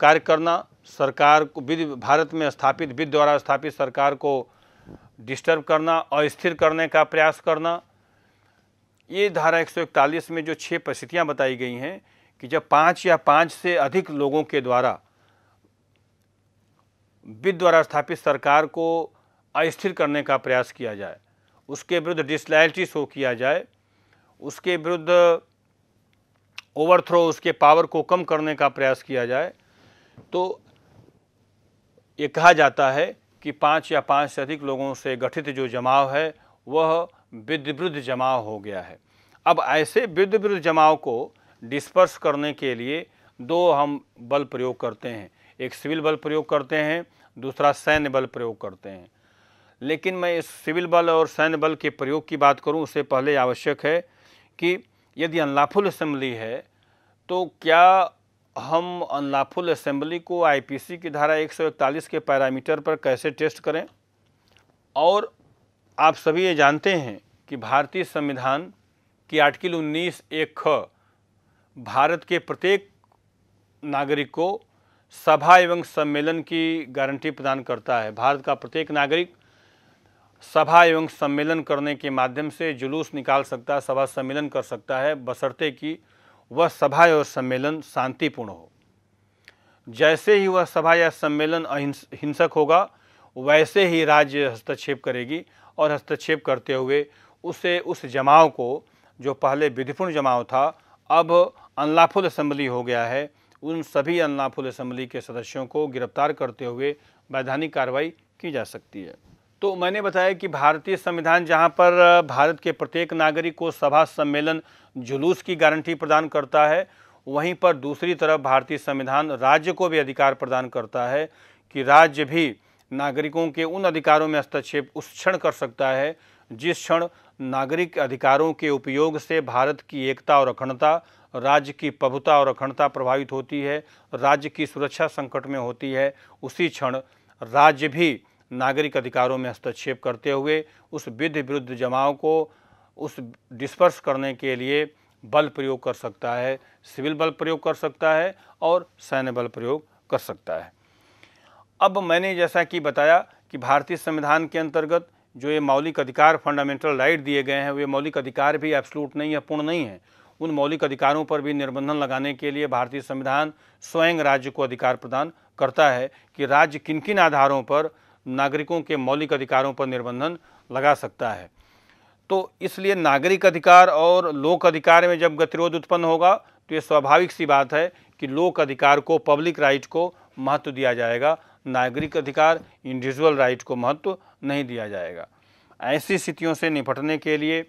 कार्य करना सरकार को विधि भारत में स्थापित विधि द्वारा स्थापित सरकार को डिस्टर्ब करना अस्थिर करने का प्रयास करना ये धारा 141 में जो छः परिस्थितियाँ बताई गई हैं कि जब पाँच या पाँच से अधिक लोगों के द्वारा विद द्वारा स्थापित सरकार को अस्थिर करने का प्रयास किया जाए उसके विरुद्ध डिसलाइल्टी शो किया जाए उसके विरुद्ध ओवरथ्रो उसके पावर को कम करने का प्रयास किया जाए तो ये कहा जाता है कि पाँच या पाँच से अधिक लोगों से गठित जो जमाव है वह विद्युत जमाव हो गया है अब ऐसे विद्युत जमाव को डिस्पर्स करने के लिए दो हम बल प्रयोग करते हैं एक सिविल बल प्रयोग करते हैं दूसरा सैन्य बल प्रयोग करते हैं लेकिन मैं इस सिविल बल और सैन्य बल के प्रयोग की बात करूं उससे पहले आवश्यक है कि यदि अनलाफुल असेंबली है तो क्या हम अनलाफुल असेंबली को आईपीसी की धारा 141 के पैरामीटर पर कैसे टेस्ट करें और आप सभी ये जानते हैं कि भारतीय संविधान की आर्टिकल उन्नीस एक ख भारत के प्रत्येक नागरिक को सभा एवं सम्मेलन की गारंटी प्रदान करता है भारत का प्रत्येक नागरिक सभा एवं सम्मेलन करने के माध्यम से जुलूस निकाल सकता है सभा सम्मेलन कर सकता है बसरते कि वह सभा और सम्मेलन शांतिपूर्ण हो जैसे ही वह सभा या सम्मेलन हिंसक होगा वैसे ही राज्य हस्तक्षेप करेगी और हस्तक्षेप करते हुए उसे उस जमाव को जो पहले विधिपूर्ण जमाव था अब अनलाफुल असम्बली हो गया है उन सभी अनलाफुल असम्बली के सदस्यों को गिरफ्तार करते हुए वैधानिक कार्रवाई की जा सकती है तो मैंने बताया कि भारतीय संविधान जहां पर भारत के प्रत्येक नागरिक को सभा सम्मेलन जुलूस की गारंटी प्रदान करता है वहीं पर दूसरी तरफ भारतीय संविधान राज्य को भी अधिकार प्रदान करता है कि राज्य भी नागरिकों के उन अधिकारों में हस्तक्षेप उस क्षण कर सकता है जिस क्षण नागरिक अधिकारों के उपयोग से भारत की एकता और अखंडता राज्य की प्रभुता और अखंडता प्रभावित होती है राज्य की सुरक्षा संकट में होती है उसी क्षण राज्य भी नागरिक अधिकारों में हस्तक्षेप करते हुए उस विधि विरुद्ध जमाव को उस डिस्पर्स करने के लिए बल प्रयोग कर सकता है सिविल बल प्रयोग कर सकता है और सैन्य बल प्रयोग कर सकता है अब मैंने जैसा कि बताया कि भारतीय संविधान के अंतर्गत जो ये मौलिक अधिकार फंडामेंटल राइट दिए गए हैं वे मौलिक अधिकार भी एब्सलूट नहीं है पूर्ण नहीं है उन मौलिक अधिकारों पर भी निर्बंधन लगाने के लिए भारतीय संविधान स्वयं राज्य को अधिकार प्रदान करता है कि राज्य किन किन आधारों पर नागरिकों के मौलिक अधिकारों पर निर्बंधन लगा सकता है तो इसलिए नागरिक अधिकार और लोक अधिकार में जब गतिरोध उत्पन्न होगा तो ये स्वाभाविक सी बात है कि लोक अधिकार को पब्लिक राइट को महत्व दिया जाएगा नागरिक अधिकार इंडिविजुअल राइट को महत्व नहीं दिया जाएगा ऐसी स्थितियों से निपटने के लिए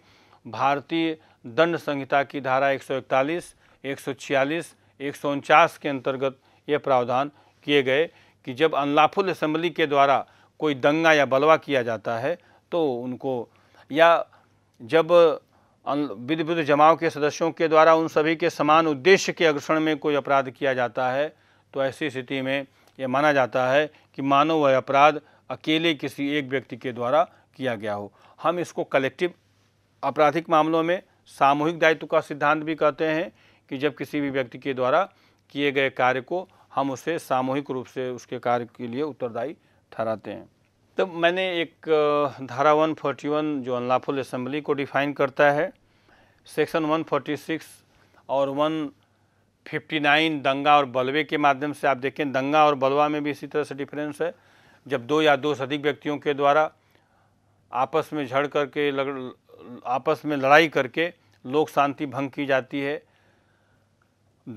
भारतीय दंड संहिता की धारा 141, 146, 149 के अंतर्गत ये प्रावधान किए गए कि जब अनलाफुल असम्बली के द्वारा कोई दंगा या बलवा किया जाता है तो उनको या जब विध विध जमाव के सदस्यों के द्वारा उन सभी के समान उद्देश्य के अग्रसण में कोई अपराध किया जाता है तो ऐसी स्थिति में यह माना जाता है कि मानव वह अपराध अकेले किसी एक व्यक्ति के द्वारा किया गया हो हम इसको कलेक्टिव आपराधिक मामलों में सामूहिक दायित्व का सिद्धांत भी कहते हैं कि जब किसी भी व्यक्ति के द्वारा किए गए कार्य को हम उसे सामूहिक रूप से उसके कार्य के लिए उत्तरदायी ठहराते हैं तो मैंने एक धारा वन फोर्टी वन जो अनलाफुल असम्बली को डिफाइन करता है सेक्शन वन फोर्टी सिक्स और वन 59 दंगा और बलवे के माध्यम से आप देखें दंगा और बलवा में भी इसी तरह से डिफरेंस है जब दो या दो से अधिक व्यक्तियों के द्वारा आपस में झड़ करके लग आपस में लड़ाई करके लोक शांति भंग की जाती है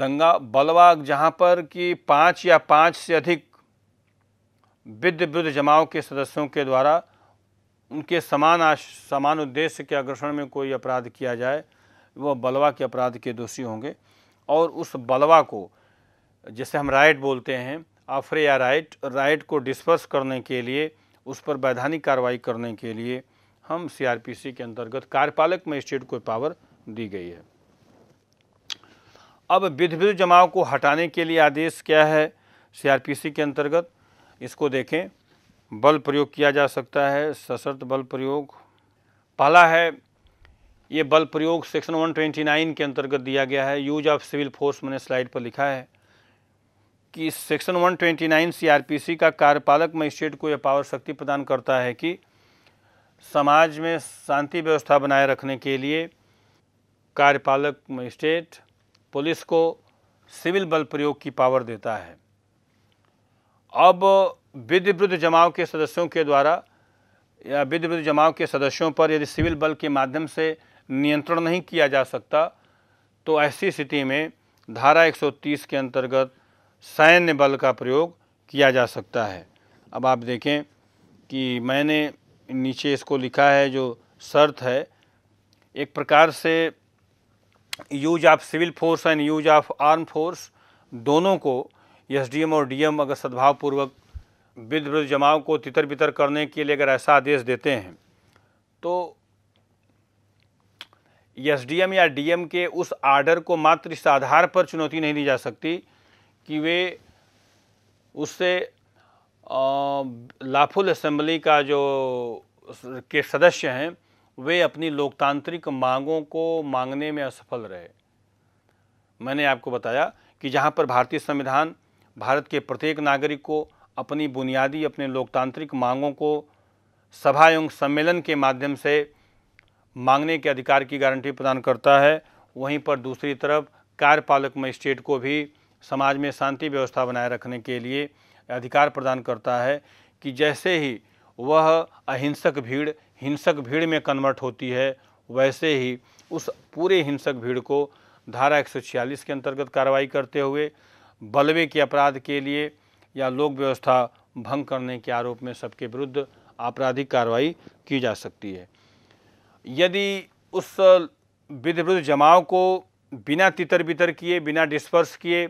दंगा बलवा जहाँ पर कि पाँच या पाँच से अधिक विद्ध विद्ध जमाव के सदस्यों के द्वारा उनके समान आश समान उद्देश्य के आकर्षण में कोई अपराध किया जाए वह बलवा के अपराध के दोषी होंगे और उस बलवा को जैसे हम राइट बोलते हैं आफरे या राइट राइट को डिस्पर्स करने के लिए उस पर वैधानिक कार्रवाई करने के लिए हम सीआरपीसी के अंतर्गत कार्यपालक मजिस्ट्रेट को पावर दी गई है अब विध जमाव को हटाने के लिए आदेश क्या है सीआरपीसी के अंतर्गत इसको देखें बल प्रयोग किया जा सकता है सशर्त बल प्रयोग पहला है ये बल प्रयोग सेक्शन 129 के अंतर्गत दिया गया है यूज ऑफ सिविल फोर्स मैंने स्लाइड पर लिखा है कि सेक्शन 129 सीआरपीसी का कार्यपालक मजिस्ट्रेट को यह पावर शक्ति प्रदान करता है कि समाज में शांति व्यवस्था बनाए रखने के लिए कार्यपालक मजिस्ट्रेट पुलिस को सिविल बल प्रयोग की पावर देता है अब विधि विरुद्ध जमाव के सदस्यों के द्वारा या विधि विरुद्ध जमाव के सदस्यों पर यदि सिविल बल के माध्यम से नियंत्रण नहीं किया जा सकता तो ऐसी स्थिति में धारा 130 के अंतर्गत सैन्य बल का प्रयोग किया जा सकता है अब आप देखें कि मैंने नीचे इसको लिखा है जो शर्त है एक प्रकार से use of civil force and use of arm force दोनों को एसडीएम और डीएम अगर सद्भावपूर्वक विध जमाव को तितर बितर करने के लिए अगर ऐसा आदेश देते हैं तो एसडीएम या डीएम के उस आर्डर को मात्र इस आधार पर चुनौती नहीं दी जा सकती कि वे उससे लाफुल असम्बली का जो के सदस्य हैं वे अपनी लोकतांत्रिक मांगों को मांगने में असफल रहे मैंने आपको बताया कि जहाँ पर भारतीय संविधान भारत के प्रत्येक नागरिक को अपनी बुनियादी अपने लोकतांत्रिक मांगों को सभा एवं सम्मेलन के माध्यम से मांगने के अधिकार की गारंटी प्रदान करता है वहीं पर दूसरी तरफ कार्यपालक मजिस्ट्रेट को भी समाज में शांति व्यवस्था बनाए रखने के लिए अधिकार प्रदान करता है कि जैसे ही वह अहिंसक भीड़ हिंसक भीड़ में कन्वर्ट होती है वैसे ही उस पूरे हिंसक भीड़ को धारा 146 के अंतर्गत कार्रवाई करते हुए बलवे के अपराध के लिए या लोक व्यवस्था भंग करने के आरोप में सबके विरुद्ध आपराधिक कार्रवाई की जा सकती है यदि उस विरुद्ध जमाव को बिना तितर बितर किए बिना डिस्पर्स किए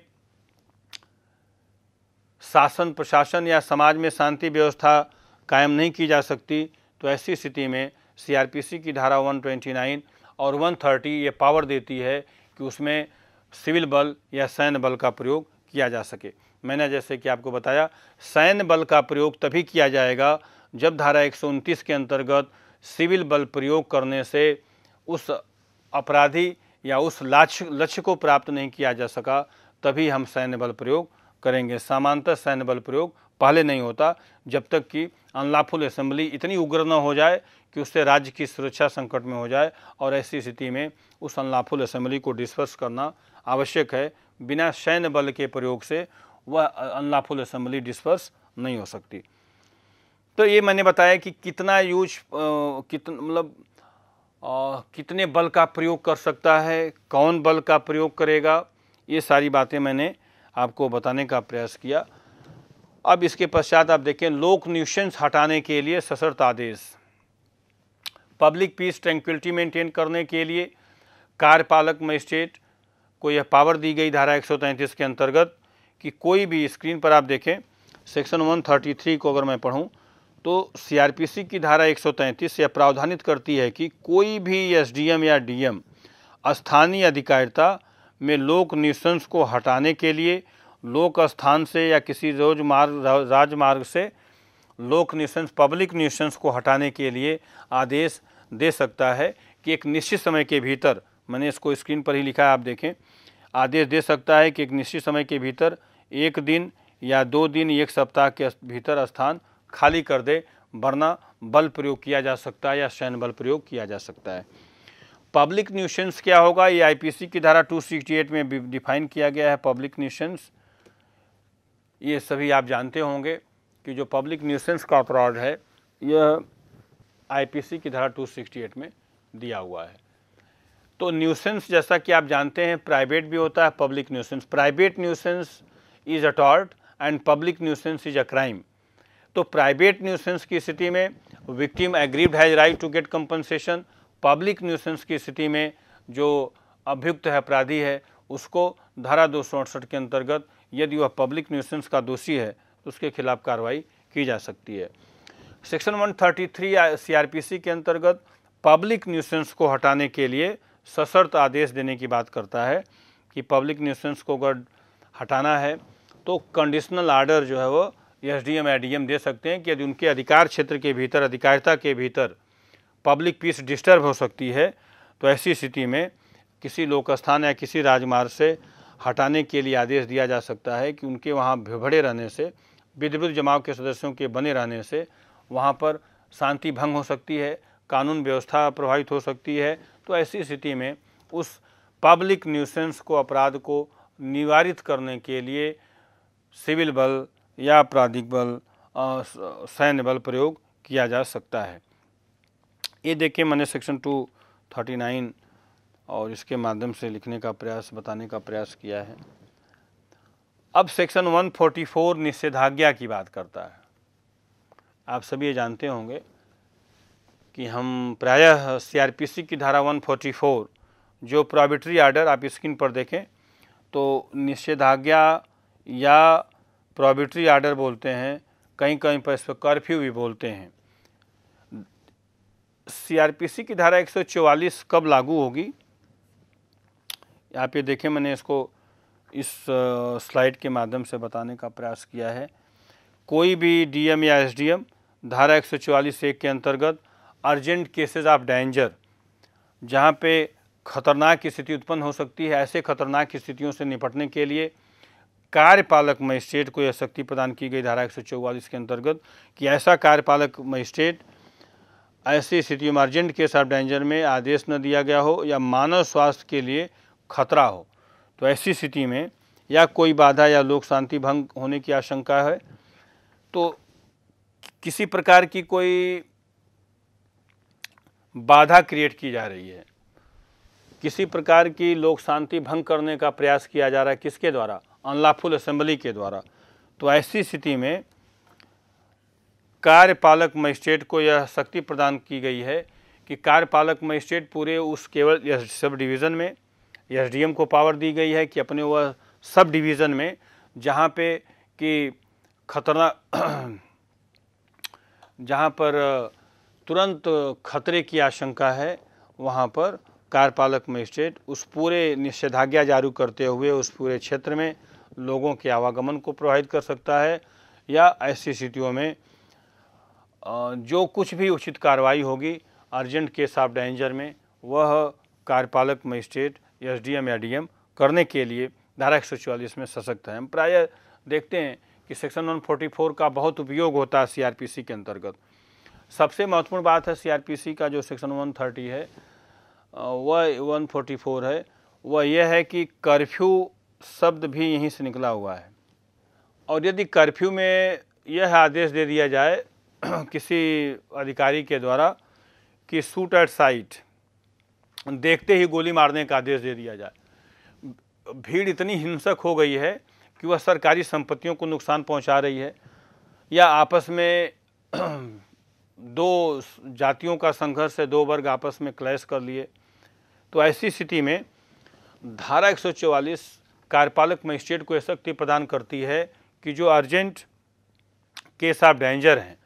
शासन प्रशासन या समाज में शांति व्यवस्था कायम नहीं की जा सकती तो ऐसी स्थिति में सीआरपीसी की धारा 129 और 130 ये पावर देती है कि उसमें सिविल बल या सैन्य बल का प्रयोग किया जा सके मैंने जैसे कि आपको बताया सैन्य बल का प्रयोग तभी किया जाएगा जब धारा एक के अंतर्गत सिविल बल प्रयोग करने से उस अपराधी या उस लक्ष्य लक्ष्य को प्राप्त नहीं किया जा सका तभी हम सैन्य बल प्रयोग करेंगे सामान्यतः सैन्य बल प्रयोग पहले नहीं होता जब तक कि अनलाफुल असेंबली इतनी उग्र न हो जाए कि उससे राज्य की सुरक्षा संकट में हो जाए और ऐसी स्थिति में उस अनलाफुल असेंबली को डिस्पर्स करना आवश्यक है बिना सैन्य बल के प्रयोग से वह अनलाफुल असेंबली डिस्पर्स नहीं हो सकती तो ये मैंने बताया कि कितना यूज कितना मतलब कितने बल का प्रयोग कर सकता है कौन बल का प्रयोग करेगा ये सारी बातें मैंने आपको बताने का प्रयास किया अब इसके पश्चात आप देखें लोक न्यूशंस हटाने के लिए सशर्त आदेश पब्लिक पीस ट्रैंक्विलिटी मेंटेन करने के लिए कार्यपालक मजिस्ट्रेट को यह पावर दी गई धारा 133 के अंतर्गत कि कोई भी स्क्रीन पर आप देखें सेक्शन 133 को अगर मैं पढ़ूं तो सीआरपीसी की धारा 133 यह प्रावधानित करती है कि कोई भी एसडीएम या डीएम स्थानीय अधिकारिता में लोक निशंस को हटाने के लिए लोक स्थान से या किसी रोजमार्ग राजमार्ग से लोक निशंस पब्लिक निशंस को हटाने के लिए आदेश दे सकता है कि एक निश्चित समय के भीतर मैंने इसको स्क्रीन पर ही लिखा है आप देखें आदेश दे सकता है कि एक निश्चित समय के भीतर एक दिन या दो दिन एक सप्ताह के भीतर स्थान खाली कर दे वरना बल प्रयोग किया जा सकता है या सैन्य बल प्रयोग किया जा सकता है पब्लिक न्यूसेंस क्या होगा ये आईपीसी की धारा 268 में डिफाइन किया गया है पब्लिक न्यूशंस ये सभी आप जानते होंगे कि जो पब्लिक न्यूसेंस का अपराध है यह आईपीसी की धारा 268 में दिया हुआ है तो न्यूसेंस जैसा कि आप जानते हैं प्राइवेट भी होता है public nuisance private nuisance is a tort and public nuisance is a crime तो प्राइवेट न्यूसेंस की स्थिति में victim aggrieved has right to get compensation public nuisance की स्थिति में जो अभियुक्त है अपराधी है उसको धारा दो के अंतर्गत यदि वह पब्लिक न्यूसेंस का दोषी है तो उसके खिलाफ कार्रवाई की जा सकती है सेक्शन 133 सी के अंतर्गत पब्लिक न्यूसेंस को हटाने के लिए सशर्त आदेश देने की बात करता है कि पब्लिक न्यूसेंस को अगर हटाना है तो कंडीशनल आर्डर जो है वह एस डी एम एडीएम दे सकते हैं कि यदि उनके अधिकार क्षेत्र के भीतर अधिकारिता के भीतर पब्लिक पीस डिस्टर्ब हो सकती है तो ऐसी स्थिति में किसी लोक स्थान या किसी राजमार्ग से हटाने के लिए आदेश दिया जा सकता है कि उनके वहाँ भिभड़े रहने से विधिवृद्ध जमाव के सदस्यों के बने रहने से वहाँ पर शांति भंग हो सकती है कानून व्यवस्था प्रभावित हो सकती है तो ऐसी स्थिति में उस पब्लिक न्यूसेंस को अपराध को निवारित करने के लिए सिविल बल या आपराधिक बल सैन्य बल प्रयोग किया जा सकता है ये देखिए मैंने सेक्शन टू थर्टी नाइन और इसके माध्यम से लिखने का प्रयास बताने का प्रयास किया है अब सेक्शन वन फोर्टी फोर निषेधाज्ञा की बात करता है आप सभी ये जानते होंगे कि हम प्रायः सीआरपीसी की धारा वन फोर्टी फोर जो प्रॉबिटरी आर्डर आप स्क्रीन पर देखें तो निषेधाज्ञा या प्रॉबिट्री आर्डर बोलते हैं कहीं कहीं पर इसको कर्फ्यू भी बोलते हैं सीआरपीसी की धारा 144 कब लागू होगी यहाँ पे देखें मैंने इसको इस स्लाइड के माध्यम से बताने का प्रयास किया है कोई भी डीएम या एसडीएम धारा एक सौ चौवालीस एक के अंतर्गत अर्जेंट केसेस ऑफ डेंजर जहाँ पे खतरनाक स्थिति उत्पन्न हो सकती है ऐसे खतरनाक स्थितियों से निपटने के लिए कार्यपालक मजिस्ट्रेट को यह शक्ति प्रदान की गई धारा एक के अंतर्गत कि ऐसा कार्यपालक मजिस्ट्रेट ऐसी स्थितियों में अर्जेंट केस ऑफ डेंजर में आदेश न दिया गया हो या मानव स्वास्थ्य के लिए खतरा हो तो ऐसी स्थिति में या कोई बाधा या लोक शांति भंग होने की आशंका है तो किसी प्रकार की कोई बाधा क्रिएट की जा रही है किसी प्रकार की लोक शांति भंग करने का प्रयास किया जा रहा है किसके द्वारा अनलाफुल असेंबली के द्वारा तो ऐसी स्थिति में कार्यपालक मजिस्ट्रेट को यह शक्ति प्रदान की गई है कि कार्यपालक मजिस्ट्रेट पूरे उस केवल सब डिवीज़न में एस को पावर दी गई है कि अपने वह सब डिवीज़न में जहाँ पे कि खतरनाक जहाँ पर तुरंत खतरे की आशंका है वहाँ पर कार्यपालक मजिस्ट्रेट उस पूरे निषेधाज्ञा जारी करते हुए उस पूरे क्षेत्र में लोगों के आवागमन को प्रभावित कर सकता है या ऐसी स्थितियों में जो कुछ भी उचित कार्रवाई होगी अर्जेंट केस ऑफ डेंजर में वह कार्यपालक मजिस्ट्रेट एस डी या डी करने के लिए धारा एक में सशक्त है हम प्राय देखते हैं कि सेक्शन 144 का बहुत उपयोग होता है सीआरपीसी के अंतर्गत सबसे महत्वपूर्ण बात है सीआरपीसी का जो सेक्शन 130 है वह 144 है वह यह है कि कर्फ्यू शब्द भी यहीं से निकला हुआ है और यदि कर्फ्यू में यह आदेश दे दिया जाए किसी अधिकारी के द्वारा कि सूट एट साइट देखते ही गोली मारने का आदेश दे दिया जाए भीड़ इतनी हिंसक हो गई है कि वह सरकारी संपत्तियों को नुकसान पहुंचा रही है या आपस में दो जातियों का संघर्ष है दो वर्ग आपस में क्लैश कर लिए तो ऐसी स्थिति में धारा 144 कार्यपालक मजिस्ट्रेट को यह शक्ति प्रदान करती है कि जो अर्जेंट केस ऑफ डेंजर हैं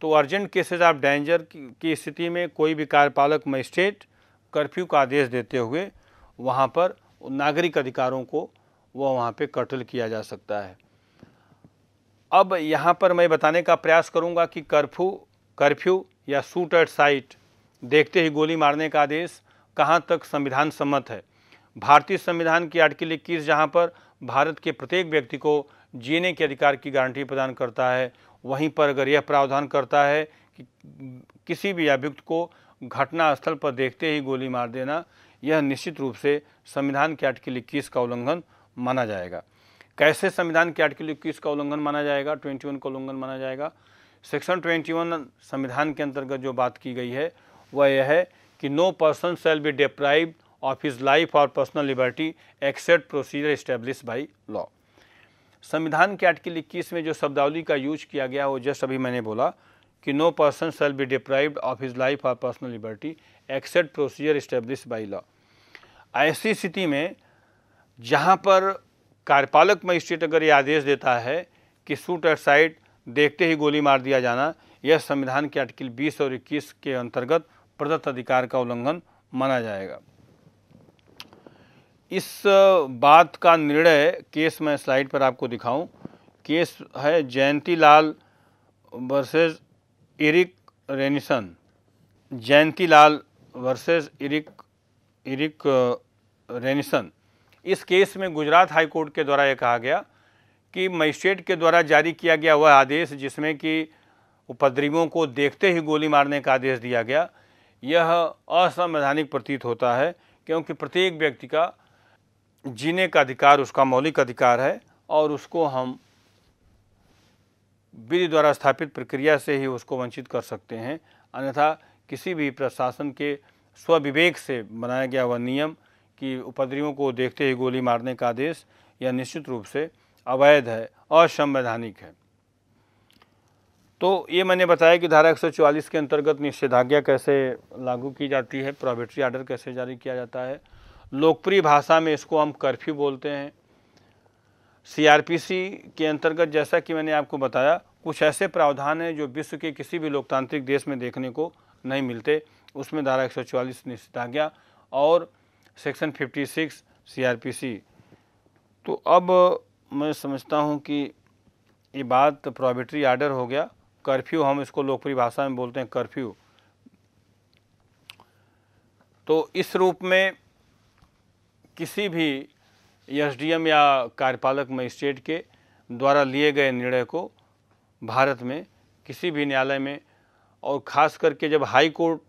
तो अर्जेंट केसेज ऑफ डेंजर की स्थिति में कोई भी कार्यपालक मजिस्ट्रेट कर्फ्यू का आदेश देते हुए वहाँ पर नागरिक अधिकारों को वह वहाँ पे कटल किया जा सकता है अब यहाँ पर मैं बताने का प्रयास करूँगा कि कर्फ्यू कर्फ्यू या सूट एट साइट देखते ही गोली मारने का आदेश कहाँ तक संविधान सम्मत है भारतीय संविधान की आर्टिकल इक्कीस जहाँ पर भारत के प्रत्येक व्यक्ति को जीने के अधिकार की गारंटी प्रदान करता है वहीं पर अगर यह प्रावधान करता है कि किसी भी अभियुक्त को घटना स्थल पर देखते ही गोली मार देना यह निश्चित रूप से संविधान के आर्टिकल इक्कीस का उल्लंघन माना जाएगा कैसे संविधान के आर्टिकल इक्कीस का उल्लंघन माना जाएगा ट्वेंटी वन का उल्लंघन माना जाएगा सेक्शन ट्वेंटी वन संविधान के अंतर्गत जो बात की गई है वह यह है कि no person shall be deprive of his life or personal liberty except procedure established by law. संविधान के आर्टिकल इक्कीस में जो शब्दावली का यूज किया गया वो जस्ट अभी मैंने बोला कि no person shall be deprived of his life और personal liberty except procedure establish by law ऐसी स्थिति में जहाँ पर कार्यपालक मजिस्ट्रेट अगर ये आदेश देता है कि सूट एट साइड देखते ही गोली मार दिया जाना यह संविधान के आर्टिकल 20 और 21 के अंतर्गत प्रदत्त अधिकार का उल्लंघन माना जाएगा इस बात का निर्णय केस मैं स्लाइड पर आपको दिखाऊं केस है Jayanti Lal versus Eric Rennison Jayanti Lal versus Eric Eric Rennison इस केस में गुजरात हाई कोर्ट के द्वारा यह कहा गया कि मजिस्ट्रेट के द्वारा जारी किया गया वह आदेश जिसमें कि उपद्रवियों को देखते ही गोली मारने का आदेश दिया गया यह असंवैधानिक प्रतीत होता है क्योंकि प्रत्येक व्यक्ति का जीने का अधिकार उसका मौलिक अधिकार है और उसको हम विधि द्वारा स्थापित प्रक्रिया से ही उसको वंचित कर सकते हैं अन्यथा किसी भी प्रशासन के स्वविवेक से बनाया गया हुआ नियम कि उपद्रवियों को देखते ही गोली मारने का आदेश यह निश्चित रूप से अवैध है असंवैधानिक है तो ये मैंने बताया कि धारा 144 के अंतर्गत निषेधाज्ञा कैसे लागू की जाती है प्रोबेटरी आर्डर कैसे जारी किया जाता है लोकप्रिय भाषा में इसको हम कर्फ्यू बोलते हैं सीआरपीसी के अंतर्गत जैसा कि मैंने आपको बताया कुछ ऐसे प्रावधान हैं जो विश्व के किसी भी लोकतांत्रिक देश में देखने को नहीं मिलते उसमें धारा एक निश्चित गया और सेक्शन 56 सीआरपीसी तो अब मैं समझता हूं कि ये बात प्रॉबिटरी आर्डर हो गया कर्फ्यू हम इसको लोकप्रिय भाषा में बोलते हैं कर्फ्यू तो इस रूप में किसी भी एसडीएम या कार्यपालक मजिस्ट्रेट के द्वारा लिए गए निर्णय को भारत में किसी भी न्यायालय में और ख़ास करके जब हाई कोर्ट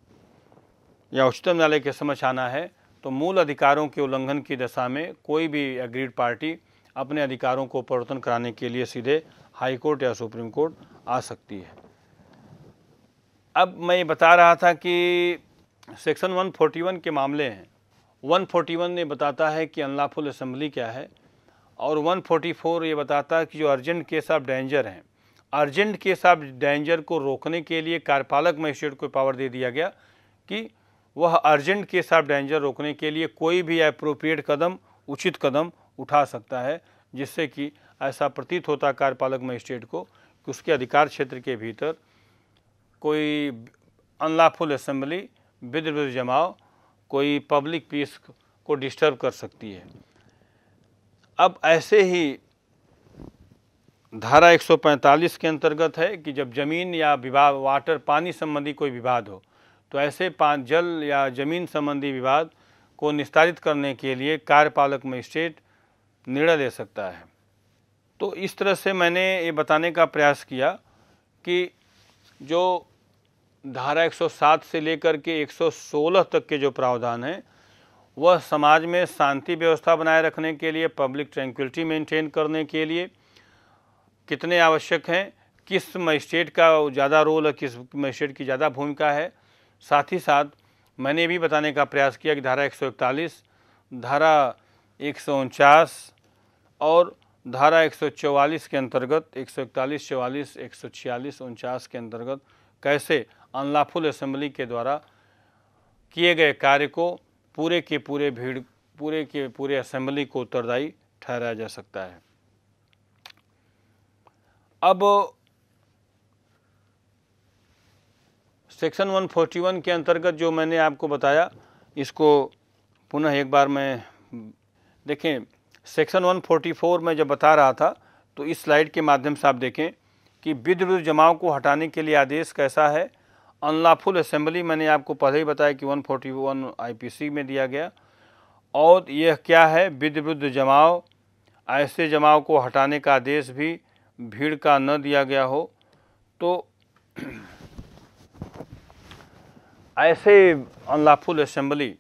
या उच्चतम न्यायालय के समक्ष आना है तो मूल अधिकारों के उल्लंघन की दशा में कोई भी एग्रीड पार्टी अपने अधिकारों को परिवर्तन कराने के लिए सीधे हाई कोर्ट या सुप्रीम कोर्ट आ सकती है अब मैं ये बता रहा था कि सेक्शन 141 के मामले हैं 141 ने बताता है कि अनलाफुल असम्बली क्या है और 144 ये बताता है कि जो अर्जेंट केस ऑफ डेंजर हैं अर्जेंट केस ऑफ डेंजर को रोकने के लिए कार्यपालक मजिस्ट्रेट को पावर दे दिया गया कि वह अर्जेंट केस ऑफ डेंजर रोकने के लिए कोई भी अप्रोप्रिएट कदम उचित कदम उठा सकता है जिससे कि ऐसा प्रतीत होता कार्यपालक मजिस्ट्रेट को कि उसके अधिकार क्षेत्र के भीतर कोई अनलाफुल असम्बली विद्रोह जमाव कोई पब्लिक पीस को डिस्टर्ब कर सकती है अब ऐसे ही धारा 145 के अंतर्गत है कि जब ज़मीन या विवाद वाटर पानी संबंधी कोई विवाद हो तो ऐसे पान जल या ज़मीन संबंधी विवाद को निस्तारित करने के लिए कार्यपालक मजिस्ट्रेट निर्णय ले सकता है तो इस तरह से मैंने ये बताने का प्रयास किया कि जो धारा 107 से लेकर के 116 तक के जो प्रावधान हैं वह समाज में शांति व्यवस्था बनाए रखने के लिए पब्लिक ट्रैंक्विलिटी मेंटेन करने के लिए कितने आवश्यक हैं किस मजिस्ट्रेट का ज़्यादा रोल है किस मजिस्ट्रेट की ज़्यादा भूमिका है साथ ही साथ मैंने भी बताने का प्रयास किया कि धारा एक धारा एक और धारा 144 के अंतर्गत एक सौ 146, उनचास के अंतर्गत कैसे अनलाफुल असम्बली के द्वारा किए गए कार्य को पूरे के पूरे भीड़ पूरे के पूरे असम्बली को उत्तरदायी ठहराया जा सकता है अब सेक्शन 141 के अंतर्गत जो मैंने आपको बताया इसको पुनः एक बार मैं देखें सेक्शन 144 में जब बता रहा था तो इस स्लाइड के माध्यम से आप देखें कि विध जमाव को हटाने के लिए आदेश कैसा है अनलाफुल असम्बली मैंने आपको पहले ही बताया कि 141 आईपीसी में दिया गया और यह क्या है विद्युद्ध जमाव ऐसे जमाव को हटाने का आदेश भी भीड़ का न दिया गया हो तो ऐसे अनलाफुल असम्बली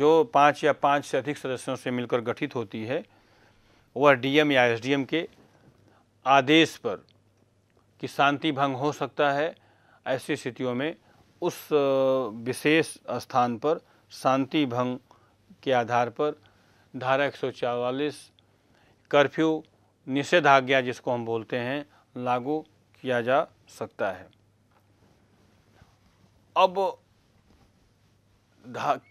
जो पाँच या पाँच से अधिक सदस्यों से मिलकर गठित होती है वह डीएम या एसडीएम के आदेश पर कि शांति भंग हो सकता है ऐसी स्थितियों में उस विशेष स्थान पर शांति भंग के आधार पर धारा एक कर्फ्यू निषेधाज्ञा जिसको हम बोलते हैं लागू किया जा सकता है अब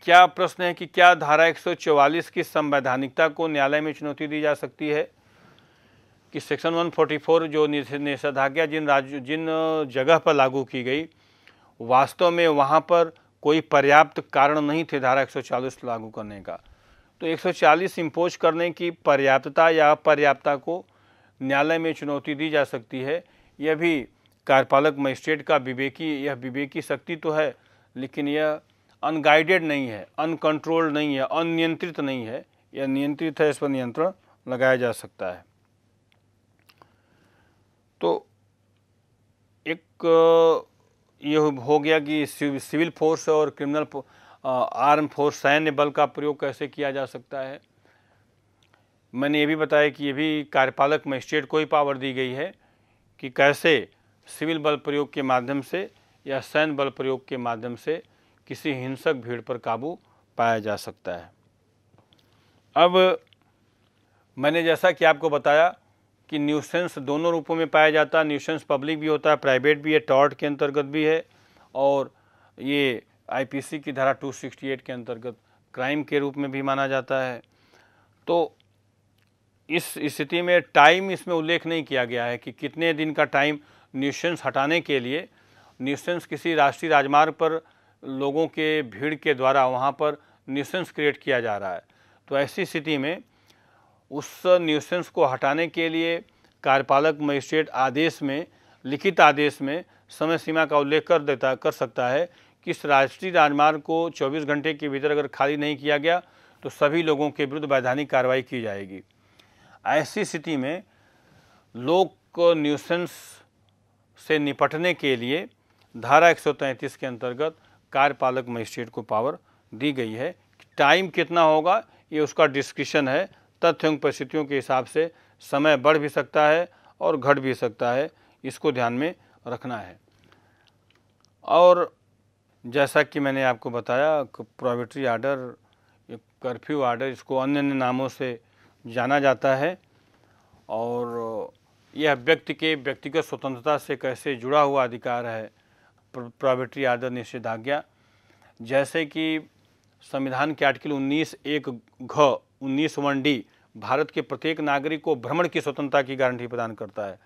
क्या प्रश्न है कि क्या धारा 144 की संवैधानिकता को न्यायालय में चुनौती दी जा सकती है कि सेक्शन 144 जो निषेधाज्ञा जिन राज्य जिन जगह पर लागू की गई वास्तव में वहाँ पर कोई पर्याप्त कारण नहीं थे धारा 140 लागू करने का तो 140 इम्पोज करने की पर्याप्तता या पर्याप्तता को न्यायालय में चुनौती दी जा सकती है यह भी कार्यपालक मजिस्ट्रेट का विवेकी यह विवेकी शक्ति तो है लेकिन यह अनगाइडेड नहीं है अनकंट्रोल्ड नहीं है अनियंत्रित नहीं है यह नियंत्रित है इस पर नियंत्रण लगाया जा सकता है तो एक ये हो गया कि सिविल फोर्स और क्रिमिनल आर्म फोर्स सैन्य बल का प्रयोग कैसे किया जा सकता है मैंने ये भी बताया कि ये भी कार्यपालक मजिस्ट्रेट को ही पावर दी गई है कि कैसे सिविल बल प्रयोग के माध्यम से या सैन्य बल प्रयोग के माध्यम से किसी हिंसक भीड़ पर काबू पाया जा सकता है अब मैंने जैसा कि आपको बताया कि न्यूसेंस दोनों रूपों में पाया जाता है न्यूसेंस पब्लिक भी होता है प्राइवेट भी है टॉर्ट के अंतर्गत भी है और ये आईपीसी की धारा 268 के अंतर्गत क्राइम के रूप में भी माना जाता है तो इस स्थिति में टाइम इसमें उल्लेख नहीं किया गया है कि कितने दिन का टाइम न्यूसेंस हटाने के लिए न्यूसेंस किसी राष्ट्रीय राजमार्ग पर लोगों के भीड़ के द्वारा वहाँ पर न्यूसेंस क्रिएट किया जा रहा है तो ऐसी स्थिति में उस न्यूसेंस को हटाने के लिए कार्यपालक मजिस्ट्रेट आदेश में लिखित आदेश में समय सीमा का उल्लेख कर देता कर सकता है कि इस राष्ट्रीय राजमार्ग को 24 घंटे के भीतर अगर खाली नहीं किया गया तो सभी लोगों के विरुद्ध वैधानिक कार्रवाई की जाएगी ऐसी स्थिति में लोक न्यूसेंस से निपटने के लिए धारा एक के अंतर्गत कार्यपालक मजिस्ट्रेट को पावर दी गई है टाइम कितना होगा ये उसका डिस्क्रिप्शन है तथ्यों परिस्थितियों के हिसाब से समय बढ़ भी सकता है और घट भी सकता है इसको ध्यान में रखना है और जैसा कि मैंने आपको बताया प्रोविट्री आर्डर कर्फ्यू आर्डर इसको अन्य अन्य नामों से जाना जाता है और यह व्यक्ति के व्यक्तिगत स्वतंत्रता से कैसे जुड़ा हुआ अधिकार है प्रोविट्री आर्डर निषेधाज्ञा जैसे कि संविधान के आर्टिकल 19 एक घ उन्नीस वन डी भारत के प्रत्येक नागरिक को भ्रमण की स्वतंत्रता की गारंटी प्रदान करता है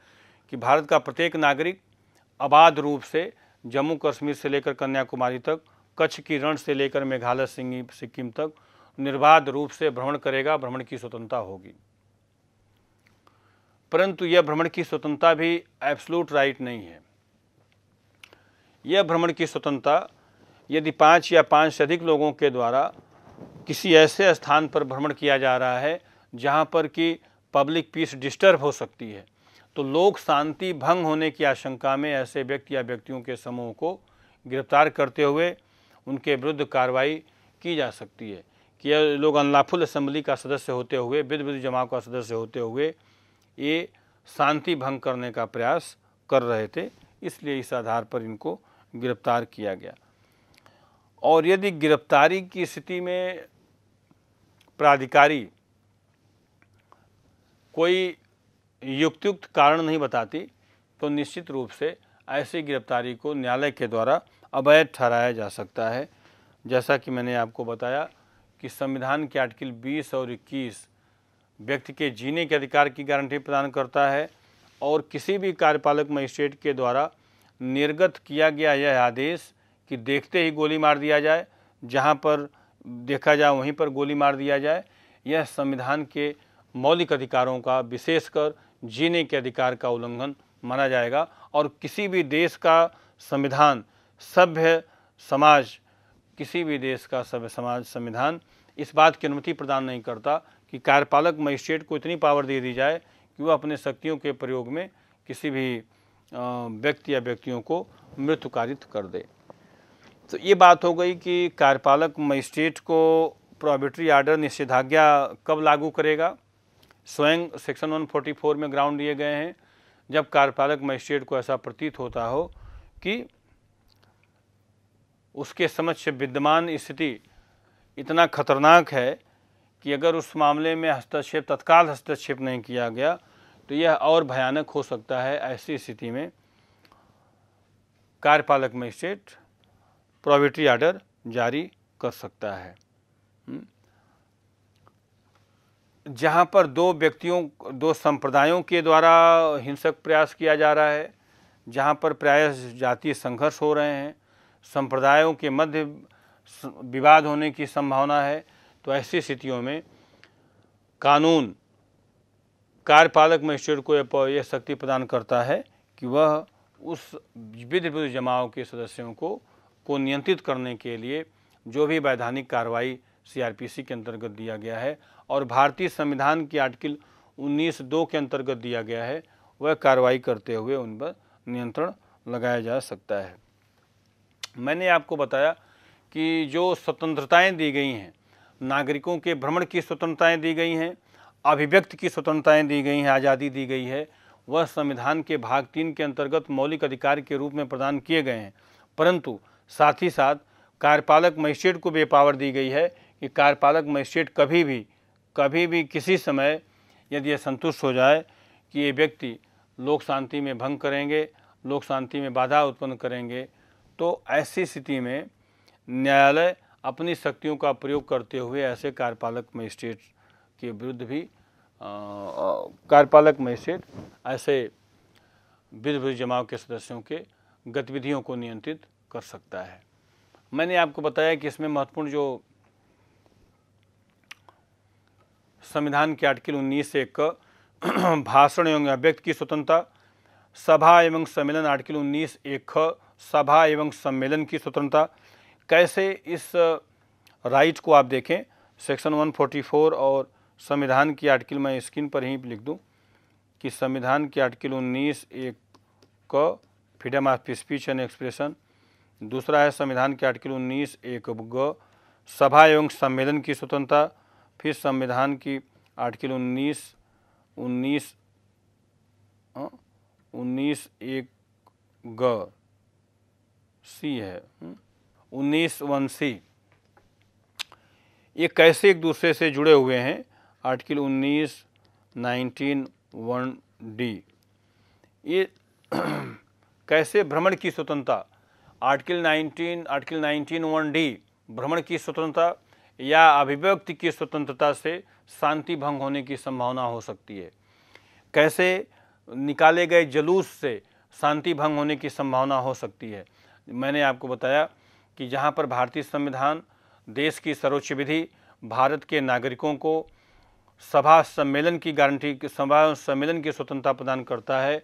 कि भारत का प्रत्येक नागरिक अबाध रूप से जम्मू कश्मीर से लेकर कन्याकुमारी तक कच्छ की रण से लेकर मेघालय सिक्किम तक निर्बाध रूप से भ्रमण करेगा भ्रमण की स्वतंत्रता होगी परंतु यह भ्रमण की स्वतंत्रता भी एब्सलूट राइट नहीं है यह भ्रमण की स्वतंत्रता यदि पाँच या पाँच से अधिक लोगों के द्वारा किसी ऐसे स्थान पर भ्रमण किया जा रहा है जहाँ पर कि पब्लिक पीस डिस्टर्ब हो सकती है तो लोग शांति भंग होने की आशंका में ऐसे व्यक्ति या व्यक्तियों के समूह को गिरफ्तार करते हुए उनके विरुद्ध कार्रवाई की जा सकती है कि लोग अनलाफुल असम्बली का सदस्य होते हुए विध विध जमाव का सदस्य होते हुए ये शांति भंग करने का प्रयास कर रहे थे इसलिए इस आधार पर इनको गिरफ्तार किया गया और यदि गिरफ्तारी की स्थिति में प्राधिकारी कोई युक्तियुक्त कारण नहीं बताती तो निश्चित रूप से ऐसी गिरफ्तारी को न्यायालय के द्वारा अवैध ठहराया जा सकता है जैसा कि मैंने आपको बताया कि संविधान के आर्टिकल 20 और 21 व्यक्ति के जीने के अधिकार की गारंटी प्रदान करता है और किसी भी कार्यपालक मजिस्ट्रेट के द्वारा निर्गत किया गया यह आदेश कि देखते ही गोली मार दिया जाए जहाँ पर देखा जाए वहीं पर गोली मार दिया जाए यह संविधान के मौलिक अधिकारों का विशेषकर जीने के अधिकार का उल्लंघन माना जाएगा और किसी भी देश का संविधान सभ्य समाज किसी भी देश का सभ्य समाज संविधान इस बात की अनुमति प्रदान नहीं करता कि कार्यपालक मजिस्ट्रेट को इतनी पावर दे दी जाए कि वह अपने शक्तियों के प्रयोग में किसी भी व्यक्ति या व्यक्तियों को मृत्युकारित कर दे तो ये बात हो गई कि कार्यपालक मजिस्ट्रेट को प्रोबिटरी आर्डर निषेधाज्ञा कब लागू करेगा स्वयं सेक्शन 144 में ग्राउंड दिए गए हैं जब कार्यपालक मजिस्ट्रेट को ऐसा प्रतीत होता हो कि उसके समक्ष विद्यमान स्थिति इतना खतरनाक है कि अगर उस मामले में हस्तक्षेप तत्काल हस्तक्षेप नहीं किया गया तो यह और भयानक हो सकता है ऐसी स्थिति में कार्यपालक मजिस्ट्रेट प्रोविटरी आर्डर जारी कर सकता है हम्म। जहाँ पर दो व्यक्तियों दो संप्रदायों के द्वारा हिंसक प्रयास किया जा रहा है जहाँ पर प्राय जातीय संघर्ष हो रहे हैं संप्रदायों के मध्य विवाद होने की संभावना है तो ऐसी स्थितियों में कानून कार्यपालक मजिस्ट्रेट को यह शक्ति प्रदान करता है कि वह उस विधि विरुद्ध जमाव के सदस्यों को को नियंत्रित करने के लिए जो भी वैधानिक कार्रवाई सीआरपीसी के अंतर्गत दिया गया है और भारतीय संविधान की आर्टिकल 19 दो के अंतर्गत दिया गया है वह कार्रवाई करते हुए उन पर नियंत्रण लगाया जा सकता है मैंने आपको बताया कि जो स्वतंत्रताएं दी गई हैं नागरिकों के भ्रमण की स्वतंत्रताएं दी गई हैं अभिव्यक्त की स्वतंत्रताएं दी गई हैं आज़ादी दी गई है वह संविधान के भाग तीन के अंतर्गत मौलिक अधिकार के रूप में प्रदान किए गए हैं परंतु साथ ही साथ कार्यपालक मजिस्ट्रेट को भी पावर दी गई है कि कार्यपालक मजिस्ट्रेट कभी भी कभी भी किसी समय यदि यह संतुष्ट हो जाए कि ये व्यक्ति लोक शांति में भंग करेंगे लोक शांति में बाधा उत्पन्न करेंगे तो ऐसी स्थिति में न्यायालय अपनी शक्तियों का प्रयोग करते हुए ऐसे कार्यपालक मजिस्ट्रेट के विरुद्ध भी कार्यपालक मजिस्ट्रेट ऐसे विधि जमाव के सदस्यों के गतिविधियों को नियंत्रित कर सकता है मैंने आपको बताया कि इसमें महत्वपूर्ण जो संविधान के आर्टिकल उन्नीस से एक भाषण एवं अभ्यक्त की स्वतंत्रता सभा एवं सम्मेलन आर्टिकल उन्नीस एक सभा एवं सम्मेलन की स्वतंत्रता कैसे इस राइट को आप देखें सेक्शन 144 और संविधान की आर्टिकल मैं स्क्रीन पर ही लिख दूं कि संविधान की आर्टिकल उन्नीस एक का freedom of speech and expression दूसरा है संविधान के आर्टिकल उन्नीस एक ग सभा एवं सम्मेलन की स्वतंत्रता फिर संविधान की आर्टिकल उन्नीस उन्नीस उन्नीस एक ग सी है हम्म, उन्नीस वन सी ये कैसे एक दूसरे से जुड़े हुए हैं आर्टिकल उन्नीस नाइनटीन वन डी ये कैसे भ्रमण की स्वतंत्रता आर्टिकल 19 आर्टिकल 19 वन डी भ्रमण की स्वतंत्रता या अभिव्यक्ति की स्वतंत्रता से शांति भंग होने की संभावना हो सकती है कैसे निकाले गए जलूस से शांति भंग होने की संभावना हो सकती है मैंने आपको बताया कि जहाँ पर भारतीय संविधान देश की सर्वोच्च विधि भारत के नागरिकों को सभा सम्मेलन की गारंटी सभा सम्मेलन की स्वतंत्रता प्रदान करता है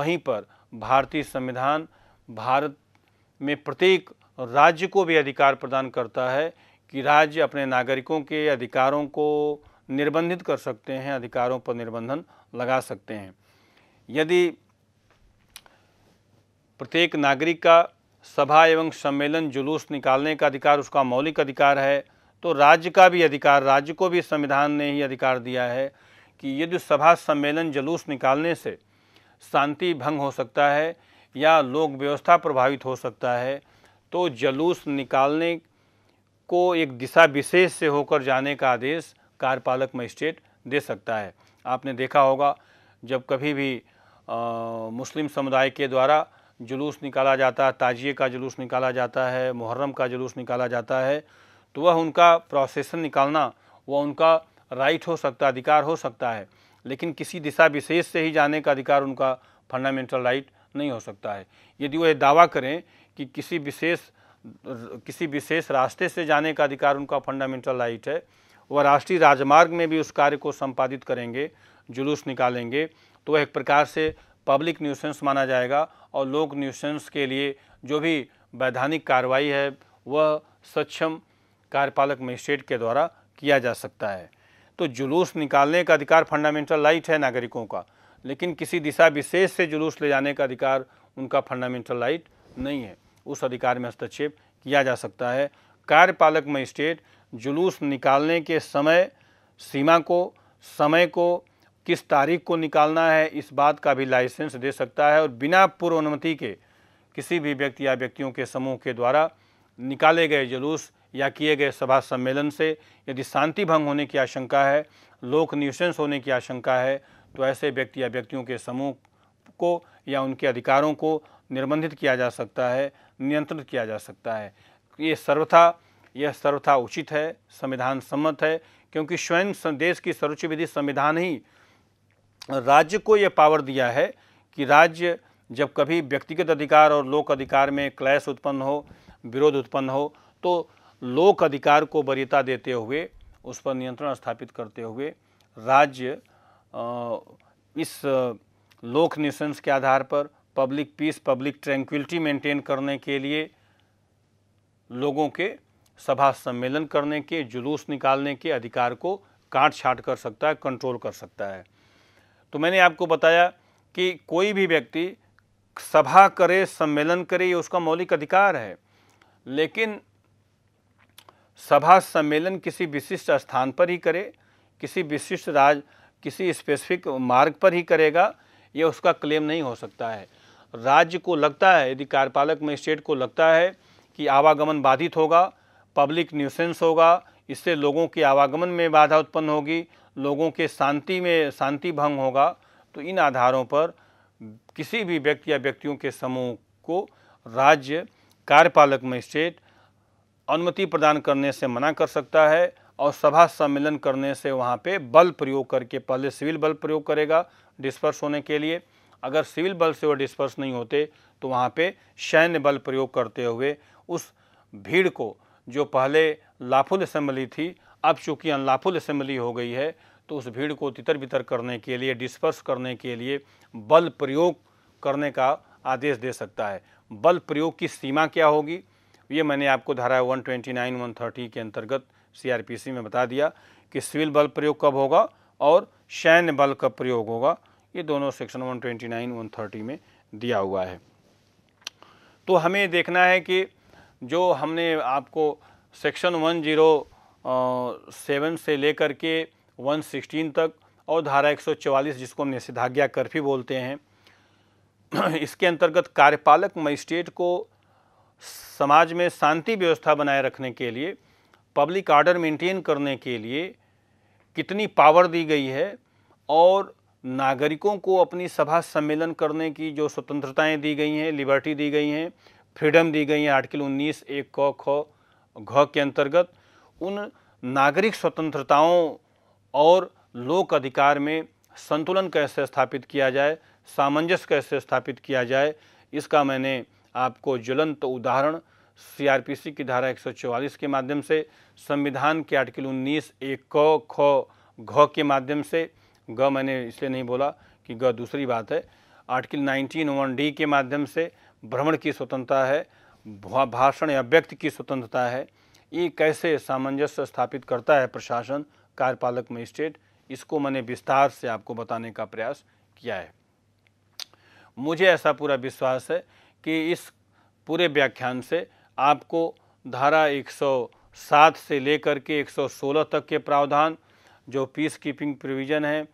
वहीं पर भारतीय संविधान भारत में प्रत्येक राज्य को भी अधिकार प्रदान करता है कि राज्य अपने नागरिकों के अधिकारों को निर्बंधित कर सकते हैं अधिकारों पर निर्बंधन लगा सकते हैं यदि प्रत्येक नागरिक का सभा एवं सम्मेलन जुलूस निकालने का अधिकार उसका मौलिक अधिकार है तो राज्य का भी अधिकार राज्य को भी संविधान ने ही अधिकार दिया है कि यदि सभा सम्मेलन जुलूस निकालने से शांति भंग हो सकता है या लोक व्यवस्था प्रभावित हो सकता है तो जलूस निकालने को एक दिशा विशेष से होकर जाने का आदेश कार्यपालक मजिस्ट्रेट दे सकता है आपने देखा होगा जब कभी भी आ, मुस्लिम समुदाय के द्वारा जुलूस निकाला जाता है ताजिए का जुलूस निकाला जाता है मुहर्रम का जुलूस निकाला जाता है तो वह उनका प्रोसेसन निकालना वह उनका राइट हो सकता अधिकार हो सकता है लेकिन किसी दिशा विशेष से ही जाने का अधिकार उनका फंडामेंटल राइट नहीं हो सकता है यदि वह दावा करें कि किसी विशेष किसी विशेष रास्ते से जाने का अधिकार उनका फंडामेंटल राइट है वह राष्ट्रीय राजमार्ग में भी उस कार्य को संपादित करेंगे जुलूस निकालेंगे तो वह एक प्रकार से पब्लिक न्यूसेंस माना जाएगा और लोक न्यूसेंस के लिए जो भी वैधानिक कार्रवाई है वह सक्षम कार्यपालक मजिस्ट्रेट के द्वारा किया जा सकता है तो जुलूस निकालने का अधिकार फंडामेंटल राइट है नागरिकों का लेकिन किसी दिशा विशेष से जुलूस ले जाने का अधिकार उनका फंडामेंटल राइट नहीं है उस अधिकार में हस्तक्षेप किया जा सकता है कार्यपालक मजिस्ट्रेट जुलूस निकालने के समय सीमा को समय को किस तारीख को निकालना है इस बात का भी लाइसेंस दे सकता है और बिना पूर्व अनुमति के किसी भी व्यक्ति या व्यक्तियों के समूह के द्वारा निकाले गए जुलूस या किए गए सभा सम्मेलन से यदि शांति भंग होने की आशंका है लोक न्यूसेंस होने की आशंका है तो ऐसे व्यक्ति या व्यक्तियों के समूह को या उनके अधिकारों को निर्बंधित किया जा सकता है नियंत्रित किया जा सकता है ये सर्वथा यह सर्वथा उचित है संविधान सम्मत है क्योंकि स्वयं देश की सर्वोच्च विधि संविधान ही राज्य को यह पावर दिया है कि राज्य जब कभी व्यक्तिगत अधिकार और लोक अधिकार में क्लैश उत्पन्न हो विरोध उत्पन्न हो तो लोक अधिकार को वरीयता देते हुए उस पर नियंत्रण स्थापित करते हुए राज्य इस लोक निशंस के आधार पर public peace public tranquillity maintain करने के लिए लोगों के सभा सम्मेलन करने के जुलूस निकालने के अधिकार को काट छाट कर सकता है कंट्रोल कर सकता है तो मैंने आपको बताया कि कोई भी व्यक्ति सभा करे सम्मेलन करे ये उसका मौलिक अधिकार है लेकिन सभा सम्मेलन किसी विशिष्ट स्थान पर ही करे किसी विशिष्ट राज किसी स्पेसिफिक मार्ग पर ही करेगा ये उसका क्लेम नहीं हो सकता है राज्य को लगता है यदि कार्यपालक मजिस्ट्रेट को लगता है कि आवागमन बाधित होगा पब्लिक न्यूसेंस होगा इससे लोगों के आवागमन में बाधा उत्पन्न होगी लोगों के शांति में शांति भंग होगा तो इन आधारों पर किसी भी व्यक्ति या व्यक्तियों के समूह को राज्य कार्यपालक मजिस्ट्रेट अनुमति प्रदान करने से मना कर सकता है और सभा सम्मेलन करने से वहाँ पे बल प्रयोग करके पहले सिविल बल प्रयोग करेगा डिस्पर्स होने के लिए अगर सिविल बल से वो डिस्पर्स नहीं होते तो वहाँ पे सैन्य बल प्रयोग करते हुए उस भीड़ को जो पहले लाफुल असम्बली थी अब चूँकि अनलाफुल असम्बली हो गई है तो उस भीड़ को तितर बितर करने के लिए डिस्पर्स करने के लिए बल प्रयोग करने का आदेश दे सकता है बल प्रयोग की सीमा क्या होगी ये मैंने आपको धारा 129 130 के अंतर्गत सीआरपीसी में बता दिया कि सिविल बल प्रयोग कब होगा और सैन्य बल कब प्रयोग होगा ये दोनों सेक्शन 129 130 में दिया हुआ है तो हमें देखना है कि जो हमने आपको सेक्शन 107 से लेकर के 116 तक और धारा 144 जिसको हम निषेधाज्ञा कर्फ्यू बोलते हैं इसके अंतर्गत कार्यपालक मजिस्ट्रेट को समाज में शांति व्यवस्था बनाए रखने के लिए पब्लिक आर्डर मेंटेन करने के लिए कितनी पावर दी गई है और नागरिकों को अपनी सभा सम्मेलन करने की जो स्वतंत्रताएं दी गई हैं लिबर्टी दी गई हैं फ्रीडम दी गई हैं आर्टिकल 19 एक क ख घ के अंतर्गत उन नागरिक स्वतंत्रताओं और लोक अधिकार में संतुलन कैसे स्थापित किया जाए सामंजस्य कैसे स्थापित किया जाए इसका मैंने आपको ज्वलंत उदाहरण सीआरपीसी की धारा 144 के माध्यम से संविधान के आर्टिकल 19 एक क ख घ के माध्यम से ग मैंने इसलिए नहीं बोला कि ग दूसरी बात है आर्टिकल 19 वन डी के माध्यम से भ्रमण की स्वतंत्रता है भाषण या व्यक्ति की स्वतंत्रता है ये कैसे सामंजस्य स्थापित करता है प्रशासन कार्यपालक मजिस्ट्रेट इसको मैंने विस्तार से आपको बताने का प्रयास किया है मुझे ऐसा पूरा विश्वास है कि इस पूरे व्याख्यान से आपको धारा 107 से लेकर के 116 तक के प्रावधान जो पीस कीपिंग प्रोविज़न है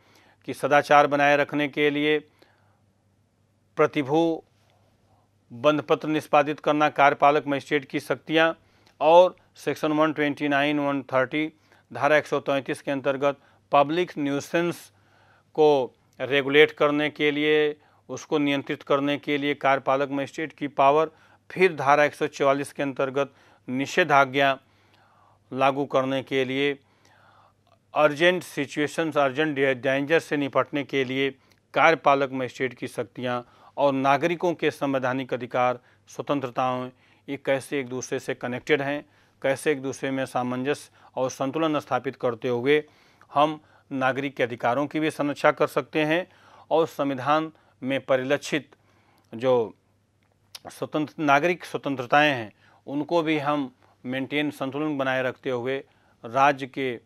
कि सदाचार बनाए रखने के लिए प्रतिभू बंधपत्र निष्पादित करना कार्यपालक मजिस्ट्रेट की शक्तियाँ और सेक्शन 129, ट्वेंटी धारा एक के अंतर्गत पब्लिक न्यूसेंस को रेगुलेट करने के लिए उसको नियंत्रित करने के लिए कार्यपालक मजिस्ट्रेट की पावर फिर धारा 144 के अंतर्गत निषेधाज्ञा लागू करने के लिए अर्जेंट सिचुएशंस अर्जेंट डेंजर से निपटने के लिए कार्यपालक मजिस्ट्रेट की शक्तियाँ और नागरिकों के संवैधानिक अधिकार स्वतंत्रताओं ये कैसे एक दूसरे से कनेक्टेड हैं कैसे एक दूसरे में सामंजस्य और संतुलन स्थापित करते हुए हम नागरिक के अधिकारों की भी संरक्षा कर सकते हैं और संविधान में परिलक्षित जो स्वतंत्र नागरिक स्वतंत्रताएं हैं उनको भी हम मेंटेन संतुलन बनाए रखते हुए राज्य के आ,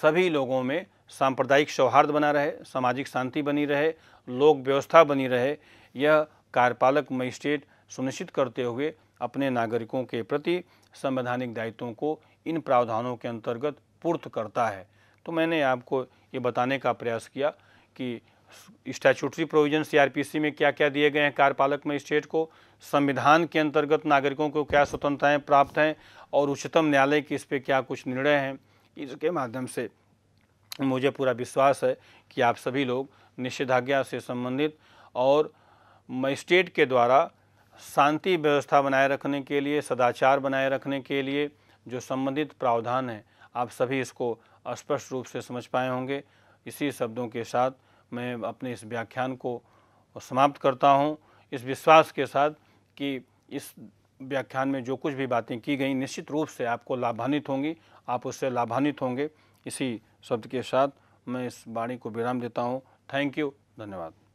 सभी लोगों में सांप्रदायिक सौहार्द बना रहे सामाजिक शांति बनी रहे लोक व्यवस्था बनी रहे यह कार्यपालक मजिस्ट्रेट सुनिश्चित करते हुए अपने नागरिकों के प्रति संवैधानिक दायित्वों को इन प्रावधानों के अंतर्गत पूर्त करता है तो मैंने आपको ये बताने का प्रयास किया कि स्टैचूटरी प्रोविजन सीआरपीसी में क्या क्या दिए गए हैं कार्यपालक मजिस्ट्रेट को संविधान के अंतर्गत नागरिकों को क्या स्वतंत्रताएं प्राप्त हैं और उच्चतम न्यायालय के इस पर क्या कुछ निर्णय हैं इसके माध्यम से मुझे पूरा विश्वास है कि आप सभी लोग निषेधाज्ञा से संबंधित और मजिस्ट्रेट के द्वारा शांति व्यवस्था बनाए रखने के लिए सदाचार बनाए रखने के लिए जो संबंधित प्रावधान हैं आप सभी इसको स्पष्ट रूप से समझ पाए होंगे इसी शब्दों के साथ मैं अपने इस व्याख्यान को समाप्त करता हूँ इस विश्वास के साथ कि इस व्याख्यान में जो कुछ भी बातें की गई निश्चित रूप से आपको लाभान्वित होंगी आप उससे लाभान्वित होंगे इसी शब्द के साथ मैं इस वाणी को विराम देता हूँ थैंक यू धन्यवाद